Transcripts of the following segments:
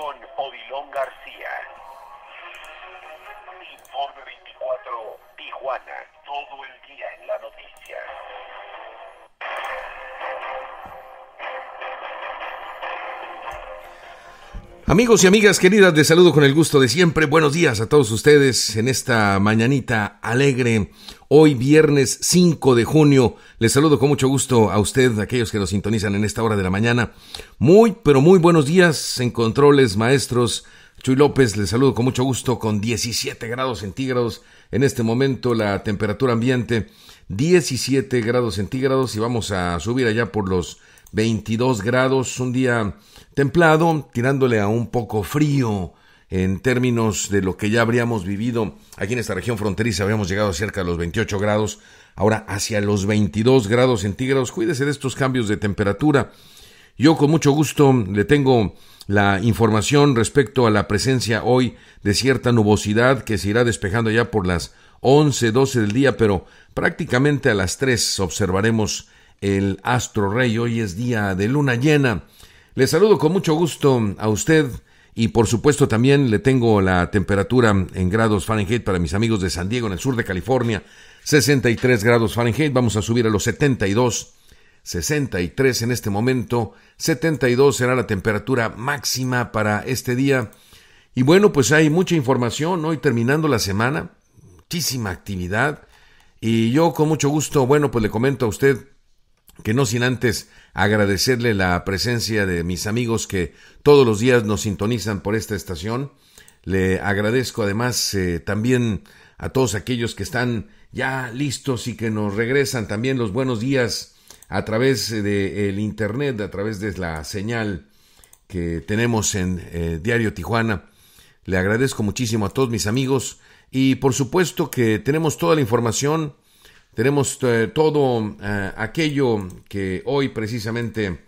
con Odilon García. Informe 24, Tijuana, todo el día en la noticia. Amigos y amigas queridas, les saludo con el gusto de siempre. Buenos días a todos ustedes en esta mañanita alegre. Hoy viernes 5 de junio. Les saludo con mucho gusto a usted, a aquellos que nos sintonizan en esta hora de la mañana. Muy, pero muy buenos días en controles, maestros. Chuy López, les saludo con mucho gusto con 17 grados centígrados. En este momento la temperatura ambiente 17 grados centígrados y vamos a subir allá por los 22 grados, un día templado, tirándole a un poco frío en términos de lo que ya habríamos vivido aquí en esta región fronteriza, habíamos llegado cerca de los 28 grados, ahora hacia los 22 grados centígrados. Cuídese de estos cambios de temperatura. Yo con mucho gusto le tengo la información respecto a la presencia hoy de cierta nubosidad que se irá despejando ya por las 11, 12 del día, pero prácticamente a las 3 observaremos el astro rey. Hoy es día de luna llena. Le saludo con mucho gusto a usted y por supuesto también le tengo la temperatura en grados Fahrenheit para mis amigos de San Diego en el sur de California. 63 grados Fahrenheit, vamos a subir a los 72. 63 en este momento, 72 será la temperatura máxima para este día. Y bueno, pues hay mucha información hoy terminando la semana, muchísima actividad. Y yo con mucho gusto, bueno, pues le comento a usted que no sin antes agradecerle la presencia de mis amigos que todos los días nos sintonizan por esta estación. Le agradezco además eh, también a todos aquellos que están ya listos y que nos regresan también los buenos días a través del el internet, a través de la señal que tenemos en eh, Diario Tijuana. Le agradezco muchísimo a todos mis amigos y por supuesto que tenemos toda la información tenemos eh, todo eh, aquello que hoy precisamente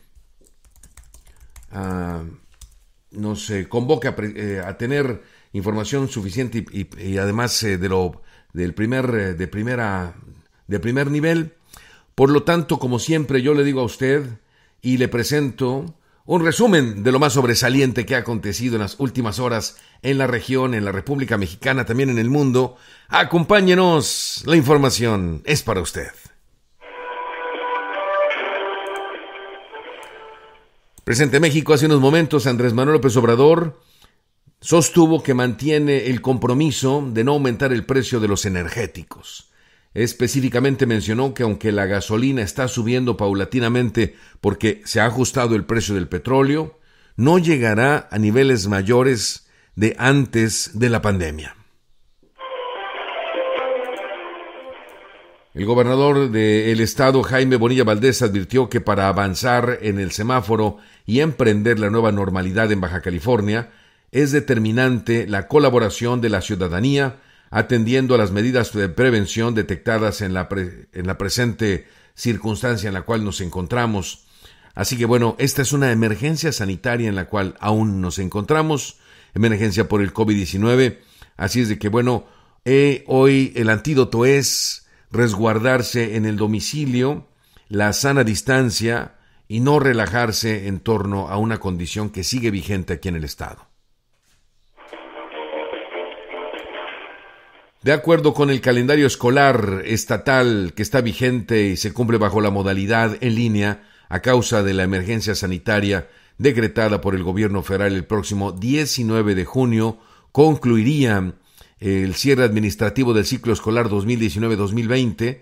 ah, nos eh, convoca a tener información suficiente y, además de lo, del primer, de primera, de primer nivel. Por lo tanto, como siempre, yo le digo a usted y le presento un resumen de lo más sobresaliente que ha acontecido en las últimas horas en la región, en la República Mexicana, también en el mundo. Acompáñenos, la información es para usted. Presente México, hace unos momentos Andrés Manuel López Obrador sostuvo que mantiene el compromiso de no aumentar el precio de los energéticos. Específicamente mencionó que aunque la gasolina está subiendo paulatinamente porque se ha ajustado el precio del petróleo, no llegará a niveles mayores de antes de la pandemia. El gobernador del estado, Jaime Bonilla Valdés, advirtió que para avanzar en el semáforo y emprender la nueva normalidad en Baja California, es determinante la colaboración de la ciudadanía, atendiendo a las medidas de prevención detectadas en la presente circunstancia en la cual nos encontramos. Así que bueno, esta es una emergencia sanitaria en la cual aún nos encontramos emergencia por el COVID-19. Así es de que, bueno, eh, hoy el antídoto es resguardarse en el domicilio, la sana distancia y no relajarse en torno a una condición que sigue vigente aquí en el Estado. De acuerdo con el calendario escolar estatal que está vigente y se cumple bajo la modalidad en línea a causa de la emergencia sanitaria, decretada por el gobierno federal el próximo 19 de junio, concluiría el cierre administrativo del ciclo escolar 2019-2020,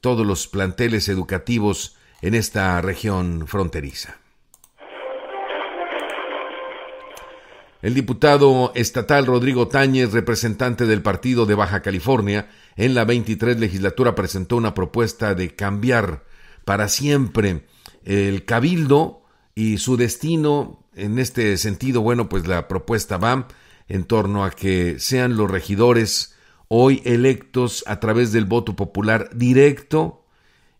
todos los planteles educativos en esta región fronteriza. El diputado estatal Rodrigo Táñez, representante del partido de Baja California, en la 23 legislatura presentó una propuesta de cambiar para siempre el cabildo y su destino, en este sentido, bueno, pues la propuesta va en torno a que sean los regidores hoy electos a través del voto popular directo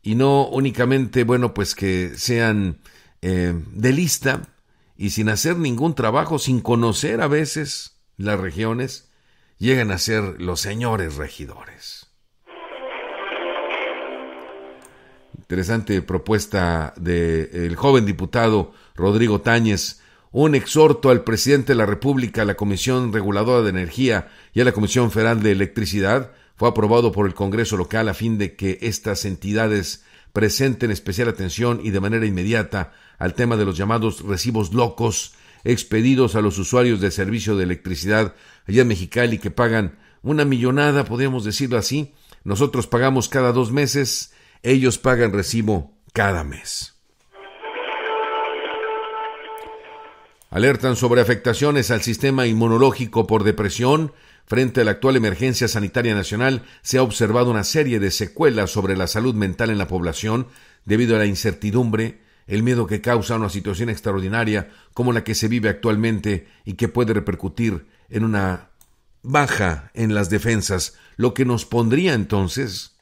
y no únicamente, bueno, pues que sean eh, de lista y sin hacer ningún trabajo, sin conocer a veces las regiones, llegan a ser los señores regidores. interesante propuesta del joven diputado Rodrigo Táñez, un exhorto al presidente de la República, a la Comisión Reguladora de Energía y a la Comisión Federal de Electricidad, fue aprobado por el Congreso local a fin de que estas entidades presenten especial atención y de manera inmediata al tema de los llamados recibos locos expedidos a los usuarios del servicio de electricidad allá en Mexicali que pagan una millonada, podríamos decirlo así. Nosotros pagamos cada dos meses ellos pagan recibo cada mes. Alertan sobre afectaciones al sistema inmunológico por depresión. Frente a la actual emergencia sanitaria nacional, se ha observado una serie de secuelas sobre la salud mental en la población debido a la incertidumbre, el miedo que causa una situación extraordinaria como la que se vive actualmente y que puede repercutir en una baja en las defensas, lo que nos pondría entonces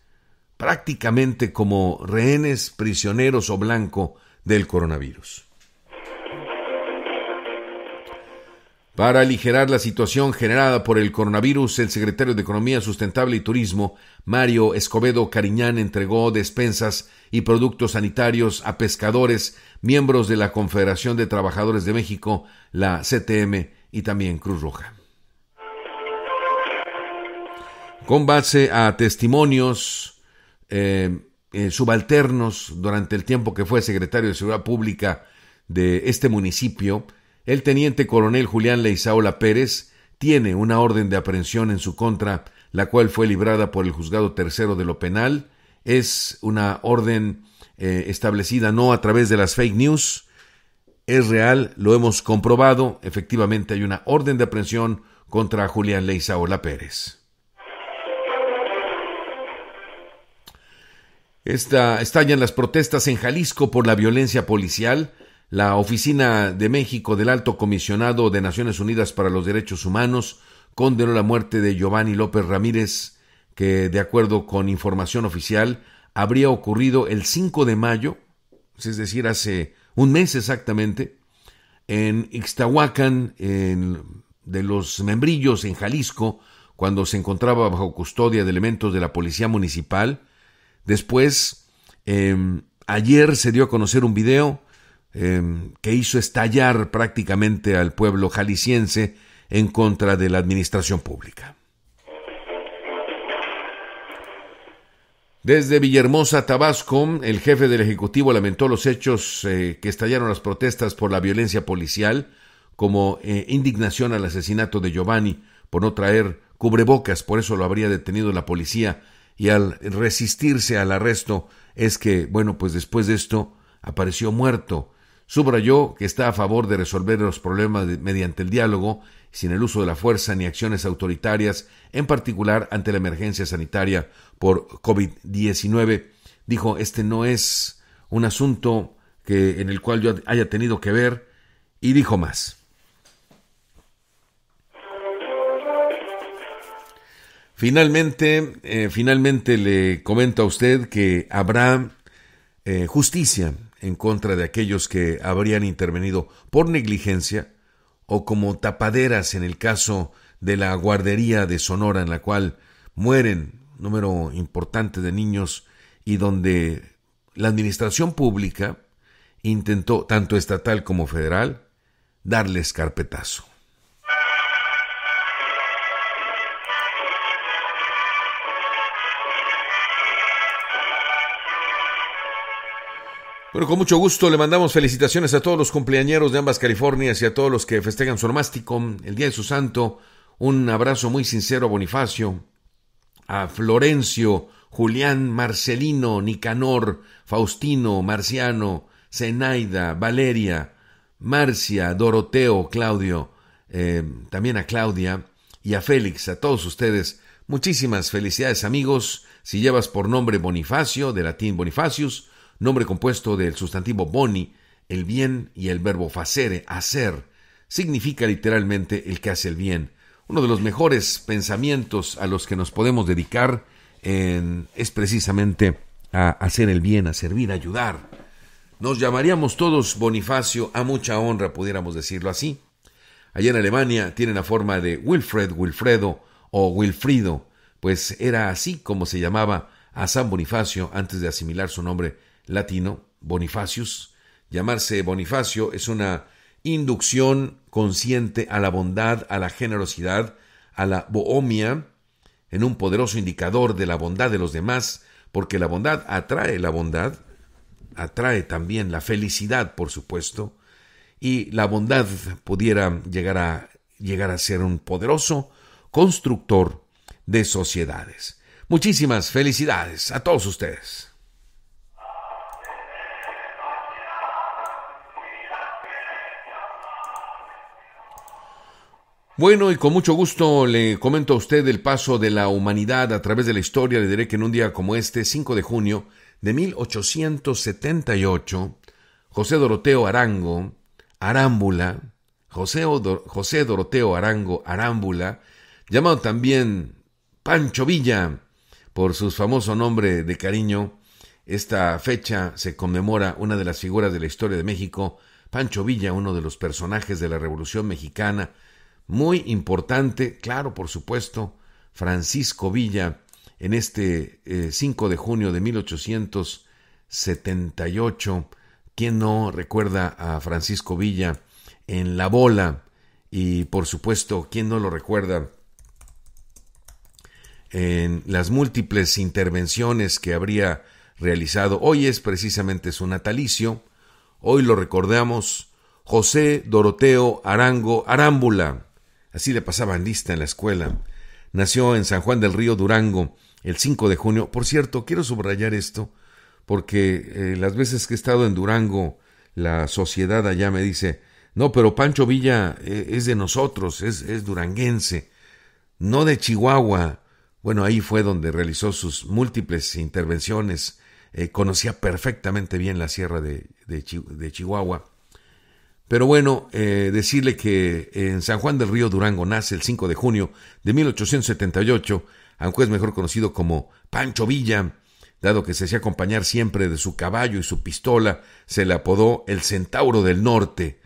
prácticamente como rehenes, prisioneros o blanco del coronavirus. Para aligerar la situación generada por el coronavirus, el secretario de Economía Sustentable y Turismo, Mario Escobedo Cariñán, entregó despensas y productos sanitarios a pescadores, miembros de la Confederación de Trabajadores de México, la CTM y también Cruz Roja. Con base a testimonios eh, eh, subalternos durante el tiempo que fue secretario de Seguridad Pública de este municipio, el teniente coronel Julián Leizaola Pérez tiene una orden de aprehensión en su contra, la cual fue librada por el juzgado tercero de lo penal. Es una orden eh, establecida no a través de las fake news, es real, lo hemos comprobado, efectivamente hay una orden de aprehensión contra Julián Leizaola Pérez. Esta, estallan las protestas en Jalisco por la violencia policial. La Oficina de México del Alto Comisionado de Naciones Unidas para los Derechos Humanos condenó la muerte de Giovanni López Ramírez, que de acuerdo con información oficial habría ocurrido el 5 de mayo, es decir, hace un mes exactamente, en Ixtahuacán, en, de los Membrillos, en Jalisco, cuando se encontraba bajo custodia de elementos de la Policía Municipal, Después, em, ayer se dio a conocer un video em, que hizo estallar prácticamente al pueblo jalisciense en contra de la administración pública. Desde Villahermosa, Tabasco, el jefe del Ejecutivo lamentó los hechos eh, que estallaron las protestas por la violencia policial, como eh, indignación al asesinato de Giovanni por no traer cubrebocas, por eso lo habría detenido la policía y al resistirse al arresto es que, bueno, pues después de esto apareció muerto. Subrayó que está a favor de resolver los problemas mediante el diálogo, sin el uso de la fuerza ni acciones autoritarias, en particular ante la emergencia sanitaria por COVID-19. Dijo, este no es un asunto que, en el cual yo haya tenido que ver, y dijo más. Finalmente, eh, finalmente le comento a usted que habrá eh, justicia en contra de aquellos que habrían intervenido por negligencia o como tapaderas en el caso de la guardería de Sonora en la cual mueren un número importante de niños y donde la administración pública intentó, tanto estatal como federal, darles carpetazo. Bueno, con mucho gusto le mandamos felicitaciones a todos los cumpleañeros de ambas Californias y a todos los que festejan su armástico, el Día de su Santo. Un abrazo muy sincero a Bonifacio, a Florencio, Julián, Marcelino, Nicanor, Faustino, Marciano, Zenaida, Valeria, Marcia, Doroteo, Claudio, eh, también a Claudia y a Félix, a todos ustedes. Muchísimas felicidades amigos, si llevas por nombre Bonifacio, de latín Bonifacius, nombre compuesto del sustantivo boni, el bien y el verbo facere, hacer, significa literalmente el que hace el bien. Uno de los mejores pensamientos a los que nos podemos dedicar en, es precisamente a hacer el bien, a servir, a ayudar. Nos llamaríamos todos Bonifacio, a mucha honra pudiéramos decirlo así. Allá en Alemania tiene la forma de Wilfred, Wilfredo o Wilfrido, pues era así como se llamaba a San Bonifacio antes de asimilar su nombre latino, Bonifacius. Llamarse Bonifacio es una inducción consciente a la bondad, a la generosidad, a la bohemia en un poderoso indicador de la bondad de los demás, porque la bondad atrae la bondad, atrae también la felicidad, por supuesto, y la bondad pudiera llegar a, llegar a ser un poderoso constructor de sociedades. Muchísimas felicidades a todos ustedes. Bueno, y con mucho gusto le comento a usted el paso de la humanidad a través de la historia. Le diré que en un día como este, 5 de junio de 1878, José Doroteo Arango, Arámbula, José, José Doroteo Arango Arámbula, llamado también Pancho Villa, por su famoso nombre de cariño, esta fecha se conmemora una de las figuras de la historia de México, Pancho Villa, uno de los personajes de la Revolución Mexicana, muy importante, claro, por supuesto, Francisco Villa, en este 5 eh, de junio de 1878, ¿quién no recuerda a Francisco Villa en La Bola? Y por supuesto, ¿quién no lo recuerda? en las múltiples intervenciones que habría realizado. Hoy es precisamente su natalicio. Hoy lo recordamos José Doroteo Arango Arámbula, Así le pasaban lista en la escuela. Nació en San Juan del Río Durango el 5 de junio. Por cierto, quiero subrayar esto porque eh, las veces que he estado en Durango, la sociedad allá me dice, no, pero Pancho Villa eh, es de nosotros, es, duranguense, no de Chihuahua. Bueno, ahí fue donde realizó sus múltiples intervenciones. Eh, conocía perfectamente bien la sierra de, de Chihuahua pero bueno, eh, decirle que eh, en San Juan del Río Durango nace el 5 de junio de 1878 aunque es mejor conocido como Pancho Villa, dado que se hacía acompañar siempre de su caballo y su pistola, se le apodó el Centauro del Norte,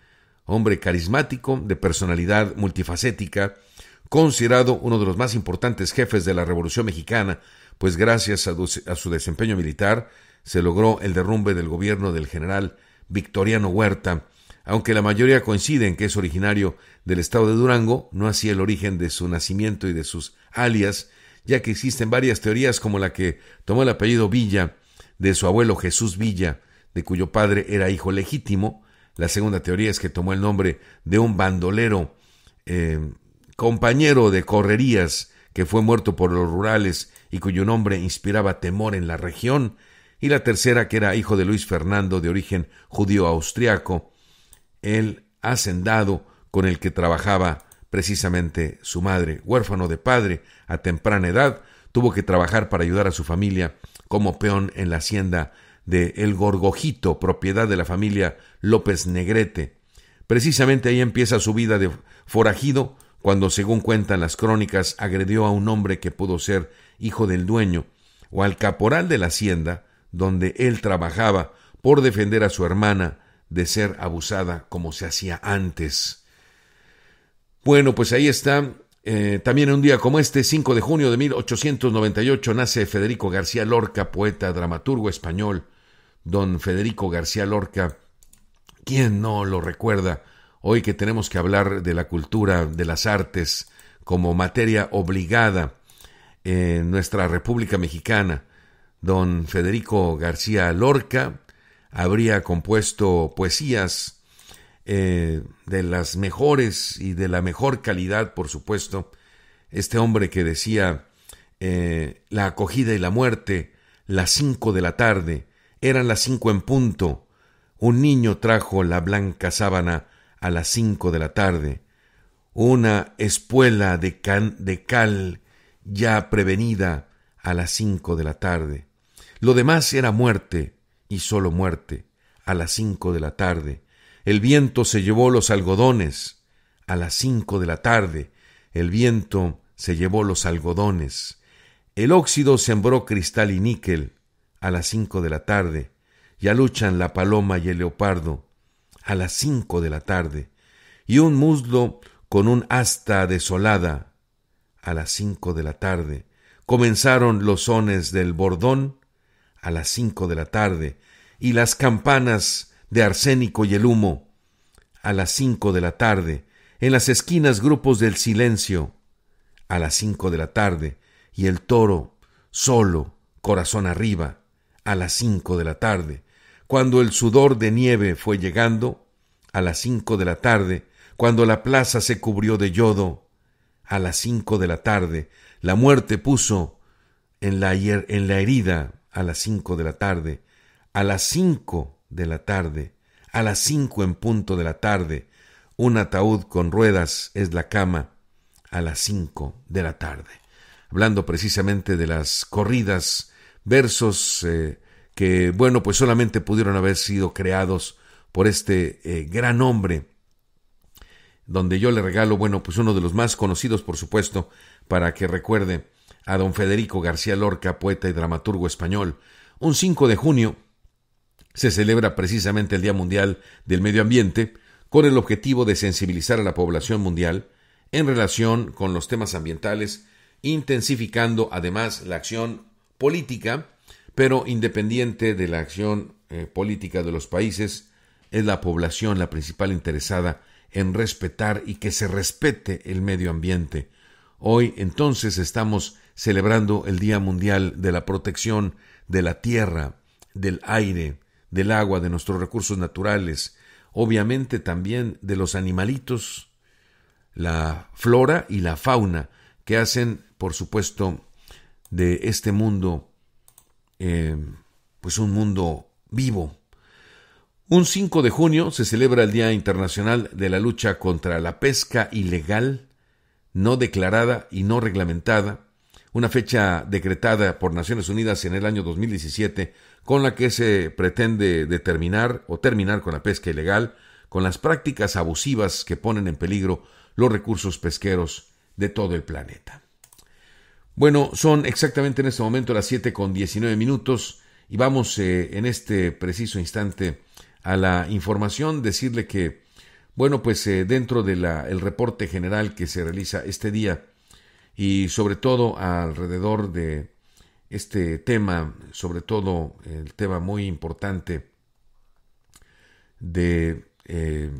hombre carismático, de personalidad multifacética, considerado uno de los más importantes jefes de la Revolución Mexicana, pues gracias a su desempeño militar se logró el derrumbe del gobierno del general Victoriano Huerta, aunque la mayoría coincide en que es originario del estado de Durango, no así el origen de su nacimiento y de sus alias, ya que existen varias teorías como la que tomó el apellido Villa de su abuelo Jesús Villa, de cuyo padre era hijo legítimo. La segunda teoría es que tomó el nombre de un bandolero, eh, compañero de correrías, que fue muerto por los rurales y cuyo nombre inspiraba temor en la región. Y la tercera que era hijo de Luis Fernando, de origen judío austriaco, el hacendado con el que trabajaba precisamente su madre, huérfano de padre a temprana edad, tuvo que trabajar para ayudar a su familia como peón en la hacienda de El Gorgojito, propiedad de la familia López Negrete. Precisamente ahí empieza su vida de forajido, cuando, según cuentan las crónicas, agredió a un hombre que pudo ser hijo del dueño, o al caporal de la hacienda, donde él trabajaba, por defender a su hermana, de ser abusada como se hacía antes. Bueno, pues ahí está. Eh, también en un día como este, 5 de junio de 1898, nace Federico García Lorca, poeta, dramaturgo español. Don Federico García Lorca, ¿quién no lo recuerda? Hoy que tenemos que hablar de la cultura, de las artes, como materia obligada en nuestra República Mexicana. Don Federico García Lorca, habría compuesto poesías eh, de las mejores y de la mejor calidad, por supuesto, este hombre que decía eh, la acogida y la muerte, las cinco de la tarde, eran las cinco en punto, un niño trajo la blanca sábana a las cinco de la tarde, una espuela de, de cal ya prevenida a las cinco de la tarde. Lo demás era muerte, y solo muerte, a las cinco de la tarde. El viento se llevó los algodones, a las cinco de la tarde. El viento se llevó los algodones. El óxido sembró cristal y níquel, a las cinco de la tarde. Ya luchan la paloma y el leopardo, a las cinco de la tarde. Y un muslo con un asta desolada, a las cinco de la tarde. Comenzaron los sones del bordón a las cinco de la tarde, y las campanas de arsénico y el humo, a las cinco de la tarde, en las esquinas grupos del silencio, a las cinco de la tarde, y el toro, solo, corazón arriba, a las cinco de la tarde, cuando el sudor de nieve fue llegando, a las cinco de la tarde, cuando la plaza se cubrió de yodo, a las cinco de la tarde, la muerte puso en la, en la herida a las cinco de la tarde, a las cinco de la tarde, a las cinco en punto de la tarde. Un ataúd con ruedas es la cama a las cinco de la tarde. Hablando precisamente de las corridas, versos eh, que, bueno, pues solamente pudieron haber sido creados por este eh, gran hombre, donde yo le regalo, bueno, pues uno de los más conocidos, por supuesto, para que recuerde a don Federico García Lorca, poeta y dramaturgo español, un 5 de junio se celebra precisamente el Día Mundial del Medio Ambiente con el objetivo de sensibilizar a la población mundial en relación con los temas ambientales, intensificando además la acción política, pero independiente de la acción eh, política de los países, es la población la principal interesada en respetar y que se respete el medio ambiente. Hoy entonces estamos celebrando el Día Mundial de la Protección de la Tierra, del Aire, del Agua, de nuestros recursos naturales, obviamente también de los animalitos, la flora y la fauna, que hacen, por supuesto, de este mundo, eh, pues un mundo vivo. Un 5 de junio se celebra el Día Internacional de la Lucha contra la Pesca Ilegal, No Declarada y No Reglamentada, una fecha decretada por Naciones Unidas en el año 2017 con la que se pretende determinar o terminar con la pesca ilegal, con las prácticas abusivas que ponen en peligro los recursos pesqueros de todo el planeta. Bueno, son exactamente en este momento las 7 con 19 minutos y vamos eh, en este preciso instante a la información, decirle que, bueno, pues eh, dentro del el reporte general que se realiza este día, y sobre todo alrededor de este tema, sobre todo el tema muy importante de eh,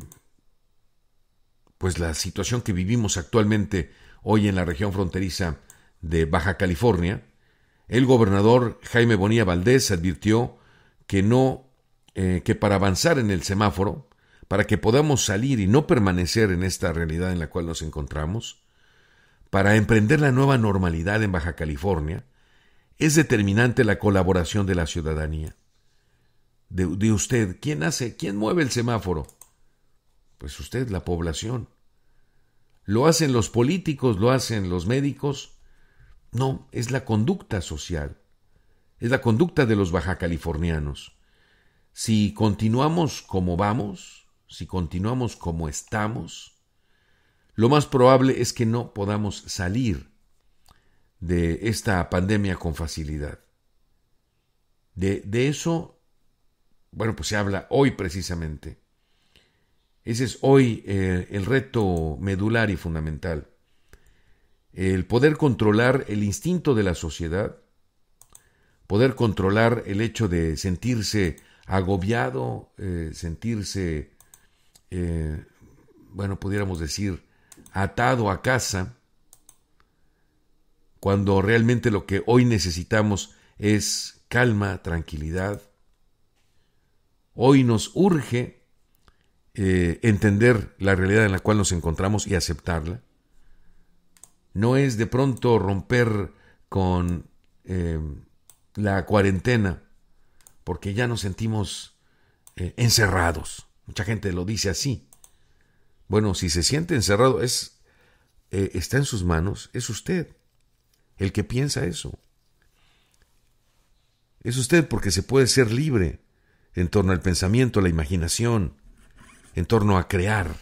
pues la situación que vivimos actualmente hoy en la región fronteriza de Baja California, el gobernador Jaime Bonilla Valdés advirtió que no eh, que para avanzar en el semáforo, para que podamos salir y no permanecer en esta realidad en la cual nos encontramos, para emprender la nueva normalidad en Baja California, es determinante la colaboración de la ciudadanía. De, usted, ¿quién hace? ¿Quién mueve el semáforo? Pues usted, la población. ¿Lo hacen los políticos? ¿Lo hacen los médicos? No, es la conducta social. Es la conducta de los bajacalifornianos. Si continuamos como vamos, si continuamos como estamos, lo más probable es que no podamos salir de esta pandemia con facilidad. De, eso, bueno, pues se habla hoy precisamente. Ese es hoy eh, el reto medular y fundamental. El poder controlar el instinto de la sociedad, poder controlar el hecho de sentirse agobiado, eh, sentirse, eh, bueno, pudiéramos decir, atado a casa, cuando realmente lo que hoy necesitamos es calma, tranquilidad. Hoy nos urge eh, entender la realidad en la cual nos encontramos y aceptarla. No es de pronto romper con em, la cuarentena porque ya nos sentimos eh, encerrados. Mucha gente lo dice así. Bueno, si se siente encerrado, es, eh, está en sus manos, es usted el que piensa eso. Es usted porque se puede ser libre en torno al pensamiento, a la imaginación, en torno a crear.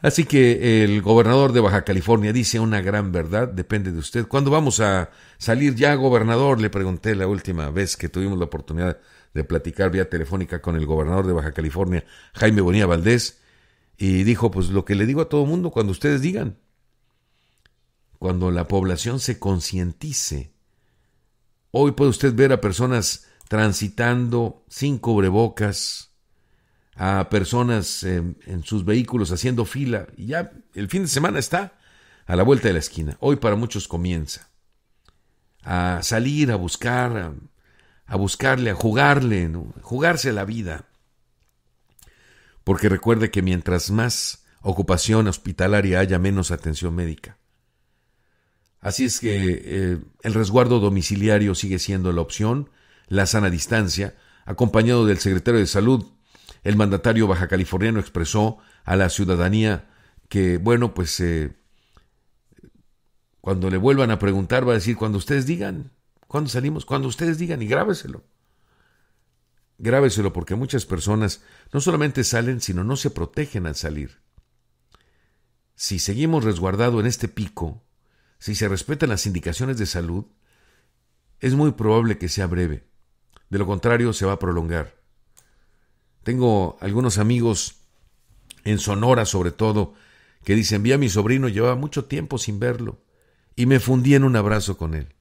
Así que el gobernador de Baja California dice una gran verdad, depende de usted. ¿Cuándo vamos a salir ya, gobernador? Le pregunté la última vez que tuvimos la oportunidad de platicar vía telefónica con el gobernador de Baja California, Jaime Bonilla Valdés, y dijo, pues lo que le digo a todo mundo, cuando ustedes digan, cuando la población se concientice, hoy puede usted ver a personas transitando sin cubrebocas, a personas em, en, sus vehículos haciendo fila, y ya el fin de semana está a la vuelta de la esquina. Hoy para muchos comienza a salir, a buscar, a, buscarle, a jugarle, jugarse la vida porque recuerde que mientras más ocupación hospitalaria haya menos atención médica. Así es que eh, el resguardo domiciliario sigue siendo la opción, la sana distancia, acompañado del secretario de Salud, el mandatario baja californiano expresó a la ciudadanía que, bueno, pues eh, cuando le vuelvan a preguntar va a decir, cuando ustedes digan, cuando salimos, cuando ustedes digan y grábeselo. Grábeselo porque muchas personas no solamente salen, sino no se protegen al salir. Si seguimos resguardado en este pico, si se respetan las indicaciones de salud, es muy probable que sea breve. De lo contrario, se va a prolongar. Tengo algunos amigos en Sonora, sobre todo, que dicen, vi a mi sobrino, llevaba mucho tiempo sin verlo, y me fundí en un abrazo con él.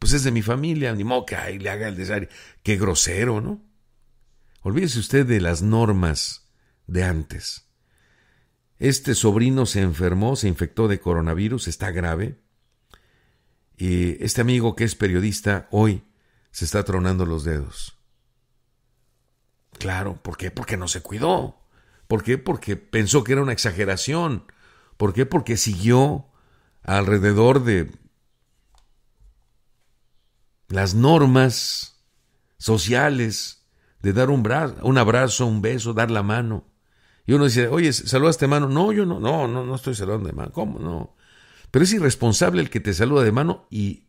Pues es de mi familia, ni moca, y le haga el desaire. Qué grosero, ¿no? Olvídese usted de las normas de antes. Este sobrino se enfermó, se infectó de coronavirus, está grave. Y este amigo que es periodista hoy se está tronando los dedos. Claro, ¿por qué? Porque no se cuidó. ¿Por qué? Porque pensó que era una exageración. ¿Por qué? Porque siguió alrededor de las normas sociales de dar un, brazo, un abrazo, un beso, dar la mano. Y uno dice, oye, ¿saludaste de mano? No, yo no, no, no, no estoy saludando de mano. ¿Cómo? No. Pero es irresponsable el que te saluda de mano y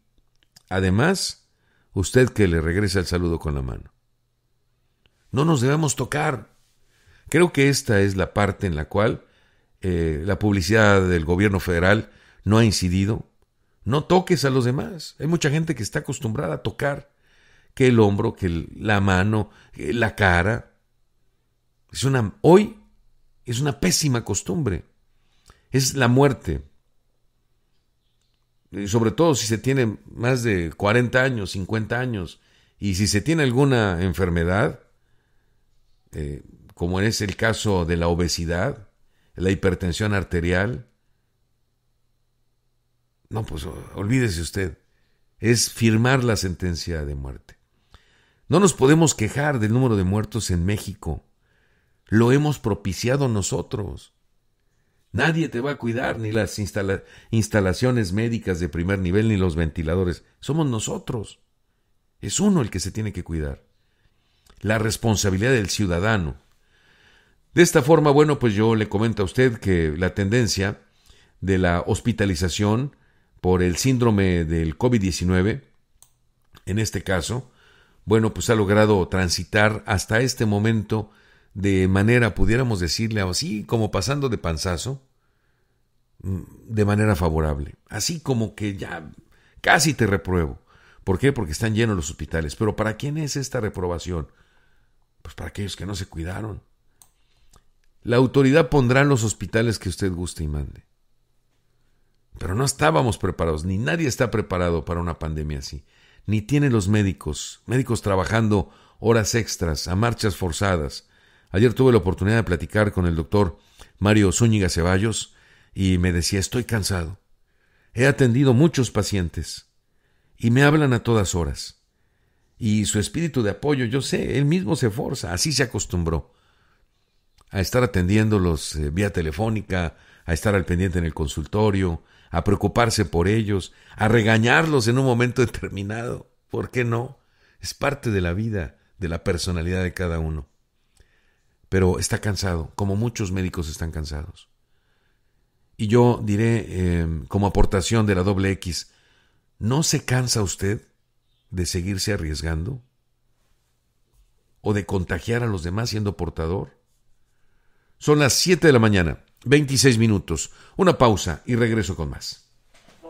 además usted que le regresa el saludo con la mano. No nos debemos tocar. Creo que esta es la parte en la cual eh, la publicidad del gobierno federal no ha incidido. No toques a los demás. Hay mucha gente que está acostumbrada a tocar que el hombro, que la mano, que la cara. Es una, hoy es una pésima costumbre. Es la muerte. Y sobre todo si se tiene más de 40 años, 50 años, y si se tiene alguna enfermedad, eh, como es el caso de la obesidad, la hipertensión arterial, no, pues olvídese usted, es firmar la sentencia de muerte. No nos podemos quejar del número de muertos en México. Lo hemos propiciado nosotros. Nadie te va a cuidar, ni las instalaciones médicas de primer nivel, ni los ventiladores. Somos nosotros. Es uno el que se tiene que cuidar. La responsabilidad del ciudadano. De esta forma, bueno, pues yo le comento a usted que la tendencia de la hospitalización por el síndrome del COVID-19, en este caso, bueno, pues ha logrado transitar hasta este momento de manera, pudiéramos decirle así, como pasando de panzazo, mm, de manera favorable. Así como que ya casi te repruebo. ¿Por qué? Porque están llenos los hospitales. Pero ¿para quién es esta reprobación? Pues para aquellos que no se cuidaron. La autoridad pondrá en los hospitales que usted guste y mande. Pero no estábamos preparados, ni nadie está preparado para una pandemia así ni tiene los médicos, médicos trabajando horas extras, a marchas forzadas. Ayer tuve la oportunidad de platicar con el doctor Mario Zúñiga Ceballos y me decía estoy cansado. He atendido muchos pacientes y me hablan a todas horas. Y su espíritu de apoyo, yo sé, él mismo se forza, así se acostumbró a estar atendiéndolos eh, vía telefónica, a estar al pendiente en el consultorio, a preocuparse por ellos, a regañarlos en un momento determinado. ¿Por qué no? Es parte de la vida, de la personalidad de cada uno. Pero está cansado, como muchos médicos están cansados. Y yo diré, em, como aportación de la doble X, ¿no se cansa usted de seguirse arriesgando? ¿O de contagiar a los demás siendo portador? Son las 7 de la mañana 26 minutos. Una pausa y regreso con más.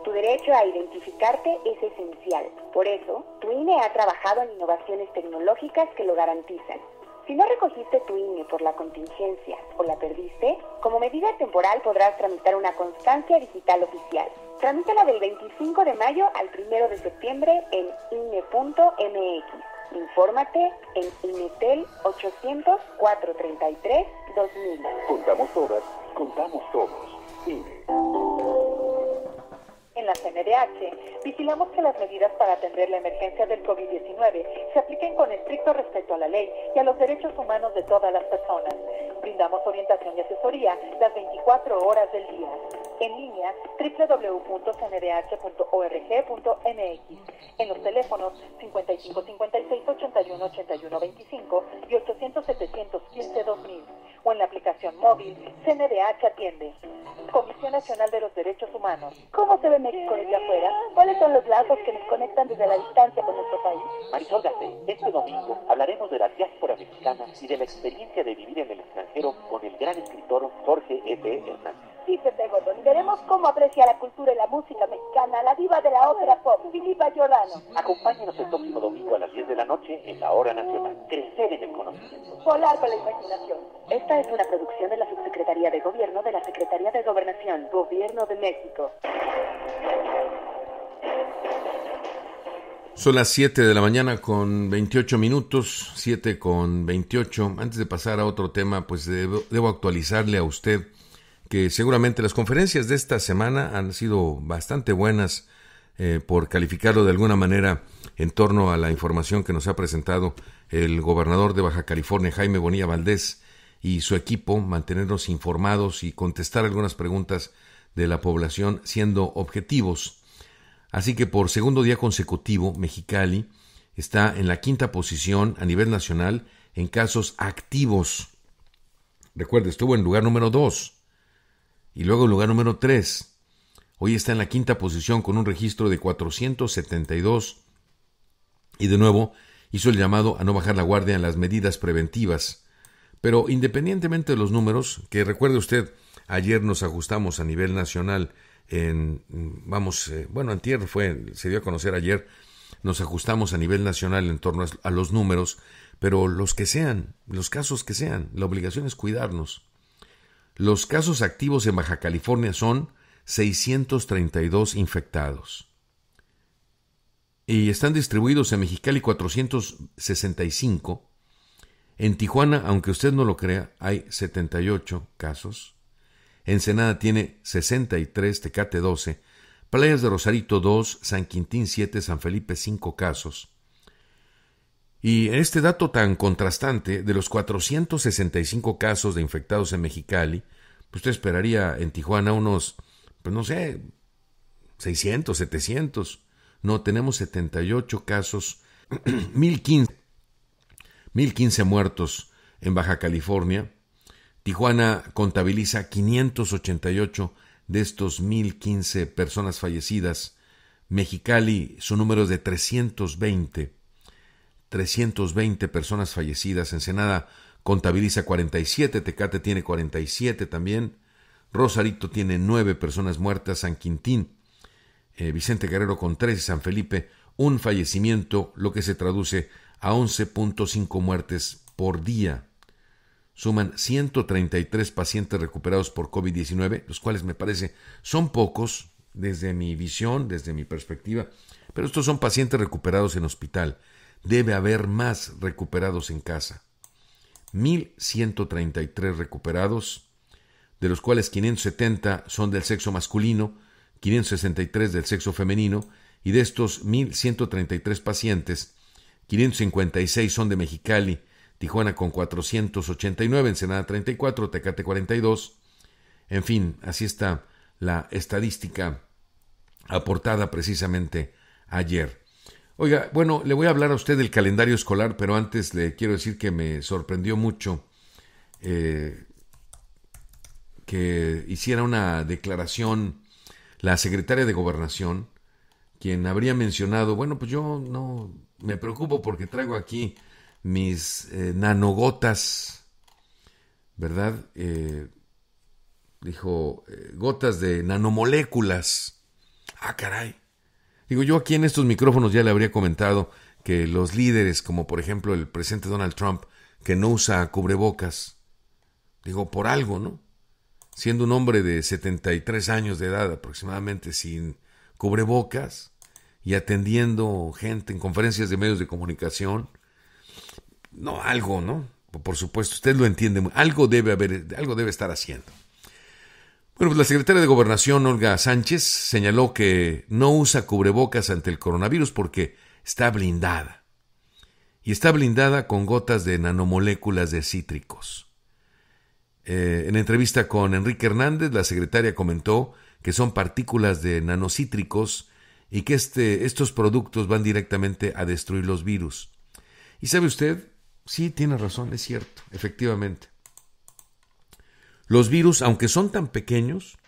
Tu derecho a identificarte es esencial. Por eso, tu INE ha trabajado en innovaciones tecnológicas que lo garantizan. Si no recogiste tu INE por la contingencia o la perdiste, como medida temporal podrás tramitar una constancia digital oficial. Tramítala del 25 de mayo al 1 de septiembre en INE.mx. Infórmate en INETEL 800 433 2000. Contamos todas contamos todos. En la CNDH, vigilamos que las medidas para atender la emergencia del COVID-19 se apliquen con estricto respeto a la ley y a los derechos humanos de todas las personas. Brindamos orientación y asesoría las 24 horas del día. En línea, www.cndh.org.mx. En los teléfonos 5556 56 81 81 25 y 800 715 2000 o en la aplicación móvil CNDH Atiende. Comisión Nacional de los Derechos Humanos. ¿Cómo se ve México desde afuera? ¿Cuáles son los lazos que nos conectan desde la distancia con nuestro país? Marisol este domingo hablaremos de la diáspora mexicana y de la experiencia de vivir en el extranjero con el gran escritor Jorge E.P. Hernández. ...y Veremos cómo aprecia la cultura y la música mexicana la diva de la ópera pop, Filipa Giordano. Acompáñenos el próximo domingo a las 10 de la noche en la Hora Nacional. Crecer en el conocimiento. Volar con la imaginación. Esta es una producción de la Subsecretaría de Gobierno de la Secretaría de Gobernación, Gobierno de México. Son las 7 de la mañana con 28 minutos, 7 con 28. Antes de pasar a otro tema, pues debo actualizarle a usted que seguramente las conferencias de esta semana han sido bastante buenas, eh, por calificarlo de alguna manera, en torno a la información que nos ha presentado el gobernador de Baja California, Jaime Bonilla Valdés, y su equipo, mantenernos informados y contestar algunas preguntas de la población siendo objetivos. Así que por segundo día consecutivo, Mexicali está en la quinta posición a nivel nacional en casos activos. Recuerde, estuvo en lugar número dos. Y luego el lugar número 3. Hoy está en la quinta posición con un registro de 472. Y de nuevo hizo el llamado a no bajar la guardia en las medidas preventivas. Pero independientemente de los números, que recuerde usted, ayer nos ajustamos a nivel nacional en, vamos, eh, bueno, antier fue, se dio a conocer ayer, nos ajustamos a nivel nacional en torno a los números, pero los que sean, los casos que sean, la obligación es cuidarnos. Los casos activos en Baja California son 632 infectados. Y están distribuidos en Mexicali 465. En Tijuana, aunque usted no lo crea, hay 78 casos. En Ensenada tiene 63, Tecate 12, Playas de Rosarito 2, San Quintín 7, San Felipe 5 casos, y este dato tan contrastante de los 465 casos de infectados en Mexicali, pues usted esperaría en Tijuana unos, pues no sé, 600, 700. No, tenemos 78 casos, 1015, 1015 muertos en Baja California. Tijuana contabiliza 588 de estos 1015 personas fallecidas. Mexicali, su número es de 320. 320 personas fallecidas. Ensenada contabiliza 47, Tecate tiene 47 también. Rosarito tiene 9 personas muertas, San Quintín, eh, Vicente Guerrero con 3 San Felipe un fallecimiento, lo que se traduce a 11.5 muertes por día. Suman 133 pacientes recuperados por COVID-19, los cuales me parece son pocos desde mi visión, desde mi perspectiva, pero estos son pacientes recuperados en hospital debe haber más recuperados en casa. 1.133 recuperados, de los cuales 570 son del sexo masculino, 563 del sexo femenino, y de estos 1.133 pacientes, 556 son de Mexicali, Tijuana con 489, Ensenada 34, Tecate 42. En fin, así está la estadística aportada precisamente ayer. Oiga, bueno, le voy a hablar a usted del calendario escolar, pero antes le quiero decir que me sorprendió mucho eh, que hiciera una declaración la secretaria de Gobernación, quien habría mencionado, bueno, pues yo no me preocupo porque traigo aquí mis eh, nanogotas, ¿verdad? Eh, dijo, gotas de nanomoléculas. Ah, caray. Digo, yo aquí en estos micrófonos ya le habría comentado que los líderes, como por ejemplo el presidente Donald Trump, que no usa cubrebocas, digo, por algo, ¿no? Siendo un hombre de 73 años de edad aproximadamente sin cubrebocas y atendiendo gente en conferencias de medios de comunicación, no, algo, ¿no? Por supuesto, usted lo entiende, algo debe haber, algo debe estar haciendo. Bueno, pues la secretaria de Gobernación, Olga Sánchez, señaló que no usa cubrebocas ante el coronavirus porque está blindada. Y está blindada con gotas de nanomoléculas de cítricos. Eh, en entrevista con Enrique Hernández, la secretaria comentó que son partículas de nanocítricos y que este, estos productos van directamente a destruir los virus. Y sabe usted, sí, tiene razón, es cierto, efectivamente. Los virus, aunque son tan pequeños,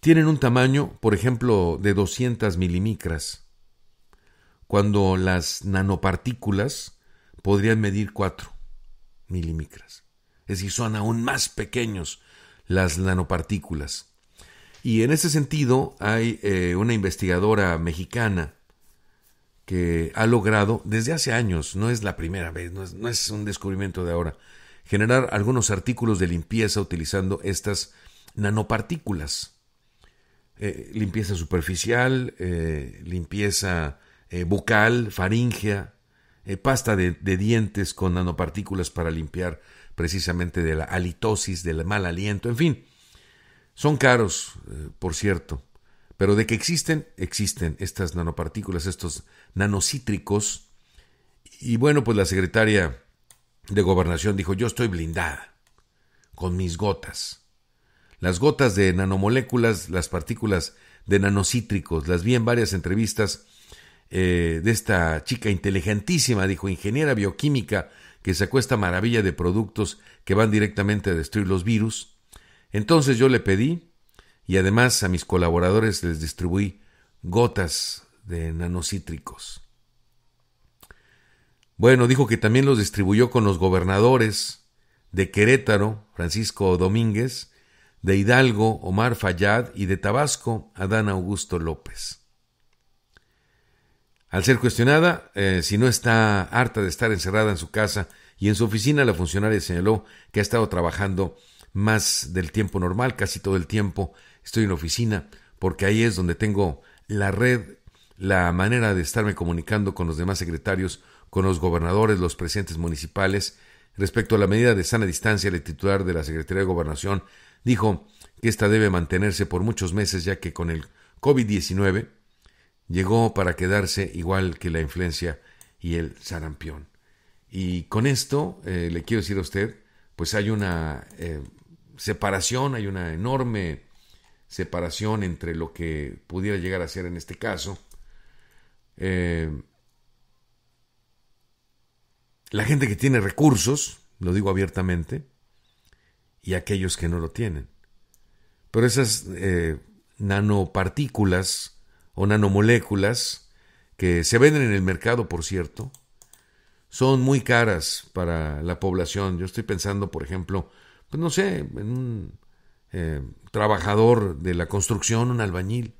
tienen un tamaño, por ejemplo, de 200 milimicras, cuando las nanopartículas podrían medir 4 milimicras. Es decir, son aún más pequeños las nanopartículas. Y en ese sentido hay eh, una investigadora mexicana que ha logrado desde hace años, no es la primera vez, no es un descubrimiento de ahora, generar algunos artículos de limpieza utilizando estas nanopartículas. Eh, limpieza superficial, eh, limpieza eh, bucal, faringea, pasta de, de, dientes con nanopartículas para limpiar precisamente de la halitosis, del mal aliento, en fin. Son caros, por cierto, pero de que existen, existen estas nanopartículas, estos nanocítricos. Y bueno, pues la secretaria de gobernación dijo yo estoy blindada con mis gotas. Las gotas de nanomoléculas, las partículas de nanocítricos, las vi en varias entrevistas eh, de esta chica inteligentísima, dijo ingeniera bioquímica, que sacó esta maravilla de productos que van directamente a destruir los virus. Entonces yo le pedí y además a mis colaboradores les distribuí gotas de nanocítricos. Bueno, dijo que también los distribuyó con los gobernadores de Querétaro, Francisco Domínguez, de Hidalgo, Omar Fayad, y de Tabasco, Adán Augusto López. Al ser cuestionada, eh, si no está harta de estar encerrada en su casa y en su oficina, la funcionaria señaló que ha estado trabajando más del tiempo normal, casi todo el tiempo estoy en la oficina, porque ahí es donde tengo la red, la manera de estarme comunicando con los demás secretarios con los gobernadores, los presidentes municipales, respecto a la medida de sana distancia, el titular de la Secretaría de Gobernación dijo que esta debe mantenerse por muchos meses, ya que con el COVID-19 llegó para quedarse igual que la influencia y el sarampión. Y con esto eh, le quiero decir a usted, pues hay una eh, separación, hay una enorme separación entre lo que pudiera llegar a ser en este caso, eh, la gente que tiene recursos, lo digo abiertamente, y aquellos que no lo tienen. Pero esas eh, nanopartículas o nanomoléculas que se venden en el mercado, por cierto, son muy caras para la población. Yo estoy pensando, por ejemplo, pues no sé, en un eh, trabajador de la construcción, un albañil.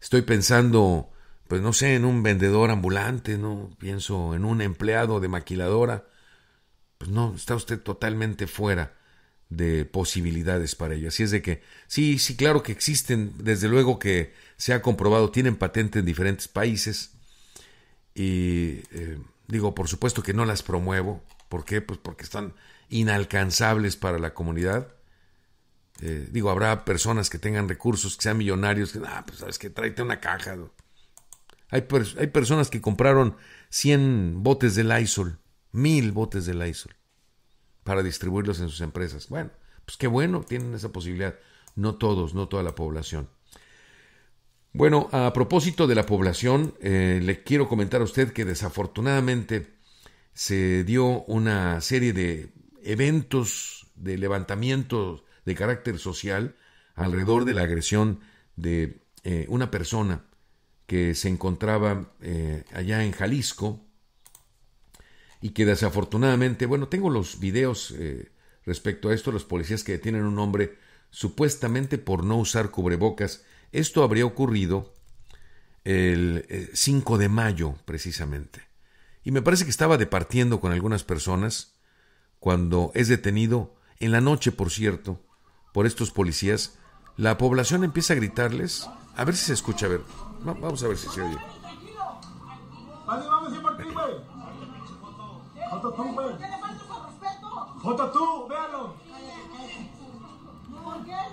Estoy pensando pues no sé, en un vendedor ambulante, ¿no? Pienso en un empleado de maquiladora. Pues no, está usted totalmente fuera de posibilidades para ello. Así es de que, sí, sí, claro que existen, desde luego que se ha comprobado, tienen patente en diferentes países. Y eh, digo, por supuesto que no las promuevo. ¿Por qué? Pues porque están inalcanzables para la comunidad. Eh, digo, habrá personas que tengan recursos, que sean millonarios, que, ah, pues sabes que tráete una caja. Hay, personas que compraron 100 botes de Lysol, 1000 botes de Lysol, para distribuirlos en sus empresas. Bueno, pues qué bueno, tienen esa posibilidad. No todos, no toda la población. Bueno, a propósito de la población, eh, le quiero comentar a usted que desafortunadamente se dio una serie de eventos de levantamiento de carácter social alrededor de la agresión de eh, una persona que se encontraba eh, allá en Jalisco y que desafortunadamente, bueno, tengo los videos eh, respecto a esto, los policías que detienen un hombre supuestamente por no usar cubrebocas. Esto habría ocurrido el 5 eh, de mayo, precisamente. Y me parece que estaba departiendo con algunas personas cuando es detenido, en la noche, por cierto, por estos policías. La población empieza a gritarles, a ver si se escucha, a ver. Vamos a ver si se oye. Vale, vamos a ir por ti, güey. Jota tú, güey. tú, qué le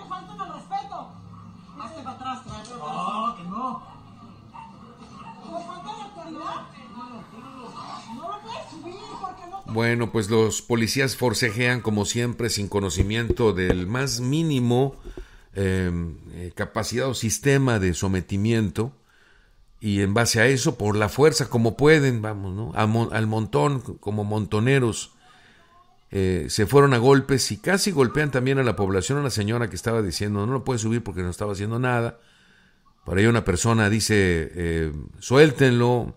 falta el respeto? Hazte para atrás, No, que no. ¿Por falta Bueno, pues los policías forcejean como siempre sin conocimiento del más mínimo eh, eh capacidad o sistema de sometimiento y en base a eso, por la fuerza, como pueden, vamos, ¿no? al montón, como montoneros, eh, se fueron a golpes y casi golpean también a la población, a la señora que estaba diciendo, no lo puede subir porque no estaba haciendo nada. Por ahí una persona dice, eh, suéltenlo,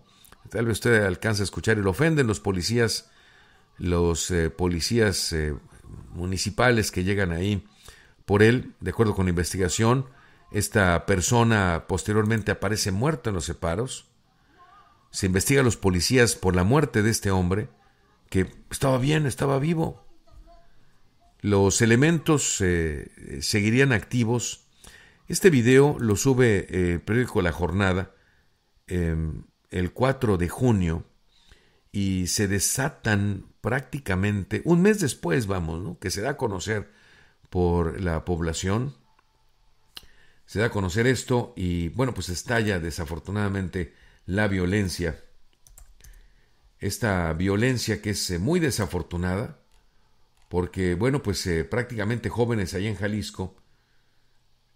tal vez usted alcance a escuchar y lo ofenden los policías, los eh, policías municipales que llegan ahí por él, de acuerdo con la investigación, esta persona posteriormente aparece muerta en los separos. Se investiga a los policías por la muerte de este hombre, que estaba bien, estaba vivo. Los elementos eh, seguirían activos. Este video lo sube eh, el periódico La Jornada em, el 4 de junio y se desatan prácticamente un mes después, vamos, ¿no? que se da a conocer por la población se da a conocer esto y bueno, pues estalla desafortunadamente la violencia. Esta violencia que es eh, muy desafortunada, porque bueno, pues eh, prácticamente jóvenes allá en Jalisco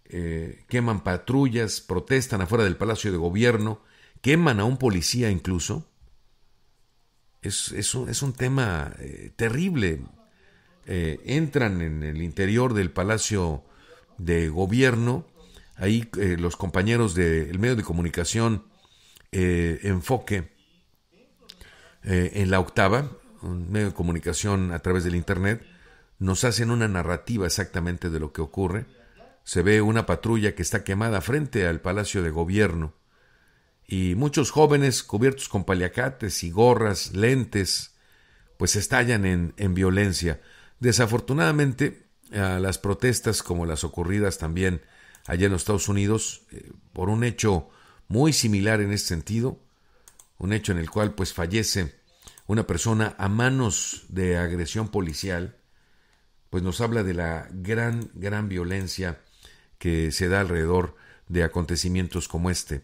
eh, queman patrullas, protestan afuera del Palacio de Gobierno, queman a un policía incluso. Es, es, un, es un, tema terrible. entran en el interior del Palacio de Gobierno, ahí eh, los compañeros del medio de comunicación eh, Enfoque eh, en la octava, un medio de comunicación a través del Internet, nos hacen una narrativa exactamente de lo que ocurre. Se ve una patrulla que está quemada frente al Palacio de Gobierno y muchos jóvenes cubiertos con paliacates y gorras, lentes, pues estallan en, en violencia. Desafortunadamente, a las protestas como las ocurridas también allá en los Estados Unidos eh, por un hecho muy similar en este sentido, un hecho en el cual pues fallece una persona a manos de agresión policial, pues nos habla de la gran, gran violencia que se da alrededor de acontecimientos como este.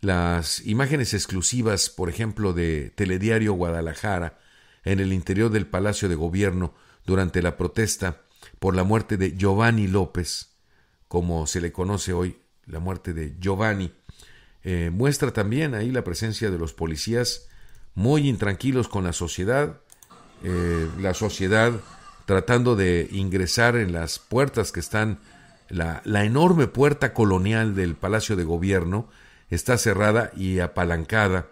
Las imágenes exclusivas, por ejemplo, de Telediario Guadalajara, en el interior del Palacio de Gobierno, durante la protesta por la muerte de Giovanni López, como se le conoce hoy, la muerte de Giovanni. Eh, muestra también ahí la presencia de los policías muy intranquilos con la sociedad, eh, la sociedad tratando de ingresar en las puertas que están, la, enorme puerta colonial del Palacio de Gobierno está cerrada y apalancada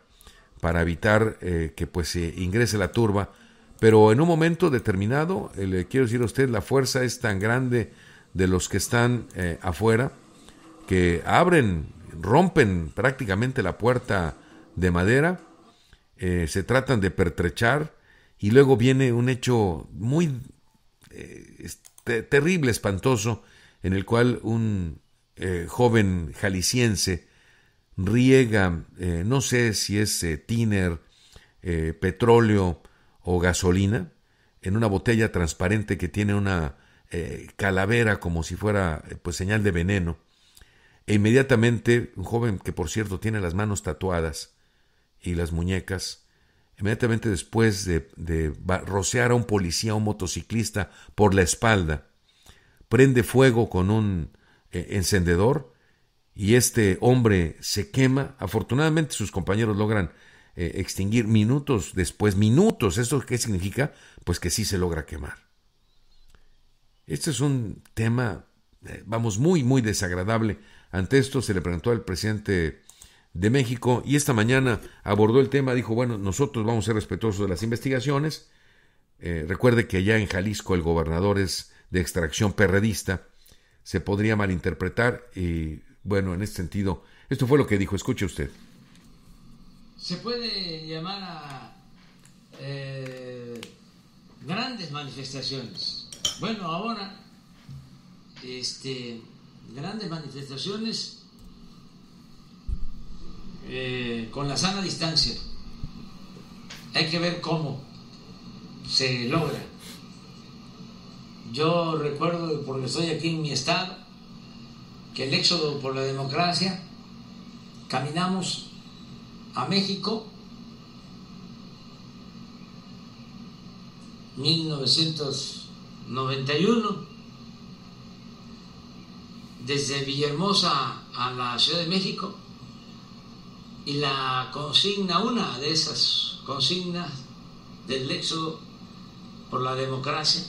para evitar eh, que pues se ingrese la turba, pero en un momento determinado, le quiero decir a usted, la fuerza es tan grande, de los que están eh, afuera, que abren, rompen prácticamente la puerta de madera, eh, se tratan de pertrechar y luego viene un hecho muy eh, terrible, espantoso, en el cual un joven jalisciense riega, no sé si es tiner, petróleo o gasolina, en una botella transparente que tiene una eh, calavera como si fuera eh, pues señal de veneno. E inmediatamente un joven que por cierto tiene las manos tatuadas y las muñecas, inmediatamente después de, rocear a un policía o un motociclista por la espalda, prende fuego con un eh, encendedor y este hombre se quema. Afortunadamente sus compañeros logran extinguir minutos después, minutos. ¿Esto qué significa? Pues que sí se logra quemar. Este es un tema, eh, vamos, muy, muy desagradable. Ante esto se le preguntó al presidente de México y esta mañana abordó el tema, dijo, bueno, nosotros vamos a ser respetuosos de las investigaciones. Eh, recuerde que allá en Jalisco el gobernador es de extracción perredista, se podría malinterpretar y bueno, en este sentido, esto fue lo que dijo, escuche usted. Se puede llamar a eh, grandes manifestaciones bueno, ahora, este, grandes manifestaciones eh, con la sana distancia. Hay que ver cómo se logra. Yo recuerdo, porque estoy aquí en mi estado, que el éxodo por la democracia, caminamos a México 1900. 91, desde Villahermosa a la Ciudad de México, y la consigna, una de esas consignas del éxodo por la democracia,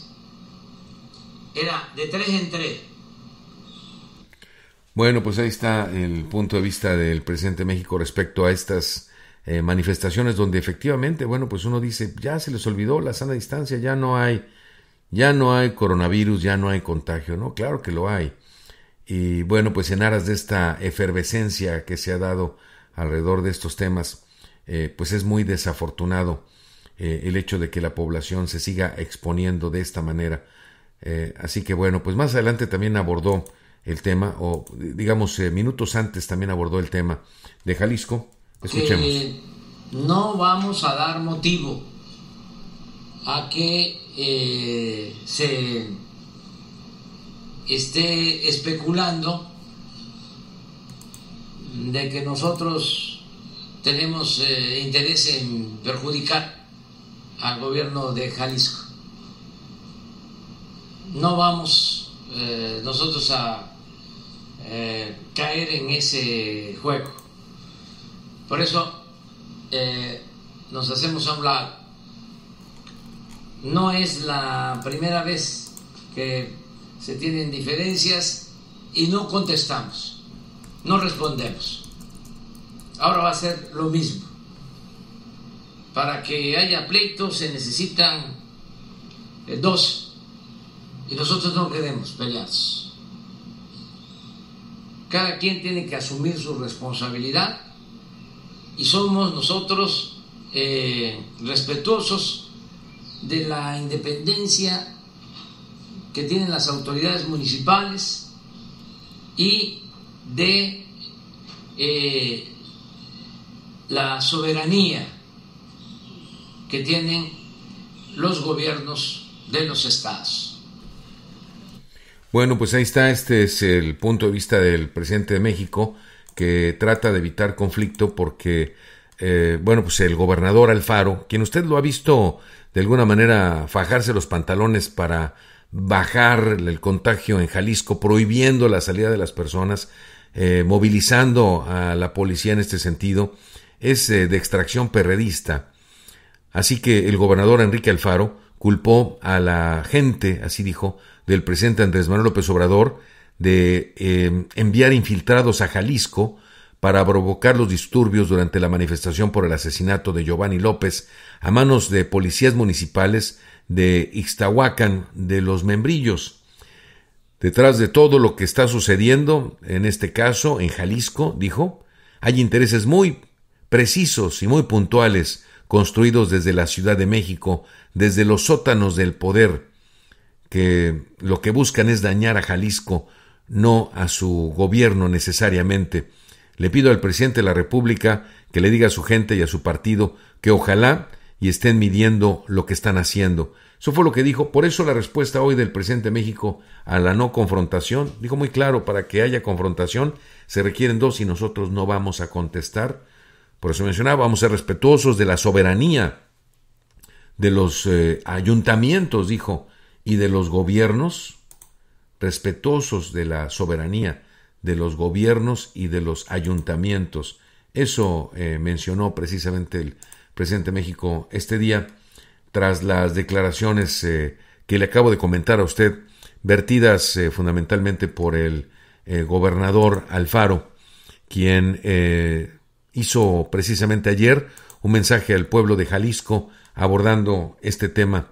era de tres en tres. Bueno, pues ahí está el punto de vista del presidente de México respecto a estas eh, manifestaciones donde efectivamente, bueno, pues uno dice, ya se les olvidó la sana distancia, ya no hay ya no hay coronavirus, ya no hay contagio, ¿no? Claro que lo hay. Y bueno, pues en aras de esta efervescencia que se ha dado alrededor de estos temas, eh, pues es muy desafortunado eh, el hecho de que la población se siga exponiendo de esta manera. Eh, así que bueno, pues más adelante también abordó el tema, o digamos minutos antes también abordó el tema de Jalisco. Escuchemos. no vamos a dar motivo a que eh, se esté especulando de que nosotros tenemos eh, interés en perjudicar al gobierno de Jalisco. No vamos eh, nosotros a caer en ese juego. Por eso nos hacemos hablar no es la primera vez que se tienen diferencias y no contestamos, no respondemos. Ahora va a ser lo mismo. Para que haya pleitos se necesitan eh, dos y nosotros no queremos peleados. Cada quien tiene que asumir su responsabilidad y somos nosotros eh, respetuosos de la independencia que tienen las autoridades municipales y de eh, la soberanía que tienen los gobiernos de los estados. Bueno, pues ahí está, este es el punto de vista del presidente de México que trata de evitar conflicto porque, eh, bueno, pues el gobernador Alfaro, quien usted lo ha visto de alguna manera fajarse los pantalones para bajar el contagio en Jalisco, prohibiendo la salida de las personas, eh, movilizando a la policía en este sentido, es eh, de extracción perredista. Así que el gobernador Enrique Alfaro culpó a la gente, así dijo, del presidente Andrés Manuel López Obrador de eh, enviar infiltrados a Jalisco para provocar los disturbios durante la manifestación por el asesinato de Giovanni López a manos de policías municipales de Ixtahuacán de los Membrillos. Detrás de todo lo que está sucediendo, en este caso en Jalisco, dijo, hay intereses muy precisos y muy puntuales construidos desde la Ciudad de México, desde los sótanos del poder, que lo que buscan es dañar a Jalisco, no a su gobierno necesariamente. Le pido al presidente de la República que le diga a su gente y a su partido que ojalá y estén midiendo lo que están haciendo. Eso fue lo que dijo. Por eso la respuesta hoy del presidente de México a la no confrontación, dijo muy claro, para que haya confrontación se requieren dos y nosotros no vamos a contestar. Por eso mencionaba, vamos a ser respetuosos de la soberanía de los eh, ayuntamientos, dijo, y de los gobiernos, respetuosos de la soberanía de los gobiernos y de los ayuntamientos. Eso eh, mencionó precisamente el presidente de México este día tras las declaraciones eh, que le acabo de comentar a usted, vertidas eh, fundamentalmente por el gobernador Alfaro, quien hizo precisamente ayer un mensaje al pueblo de Jalisco abordando este tema.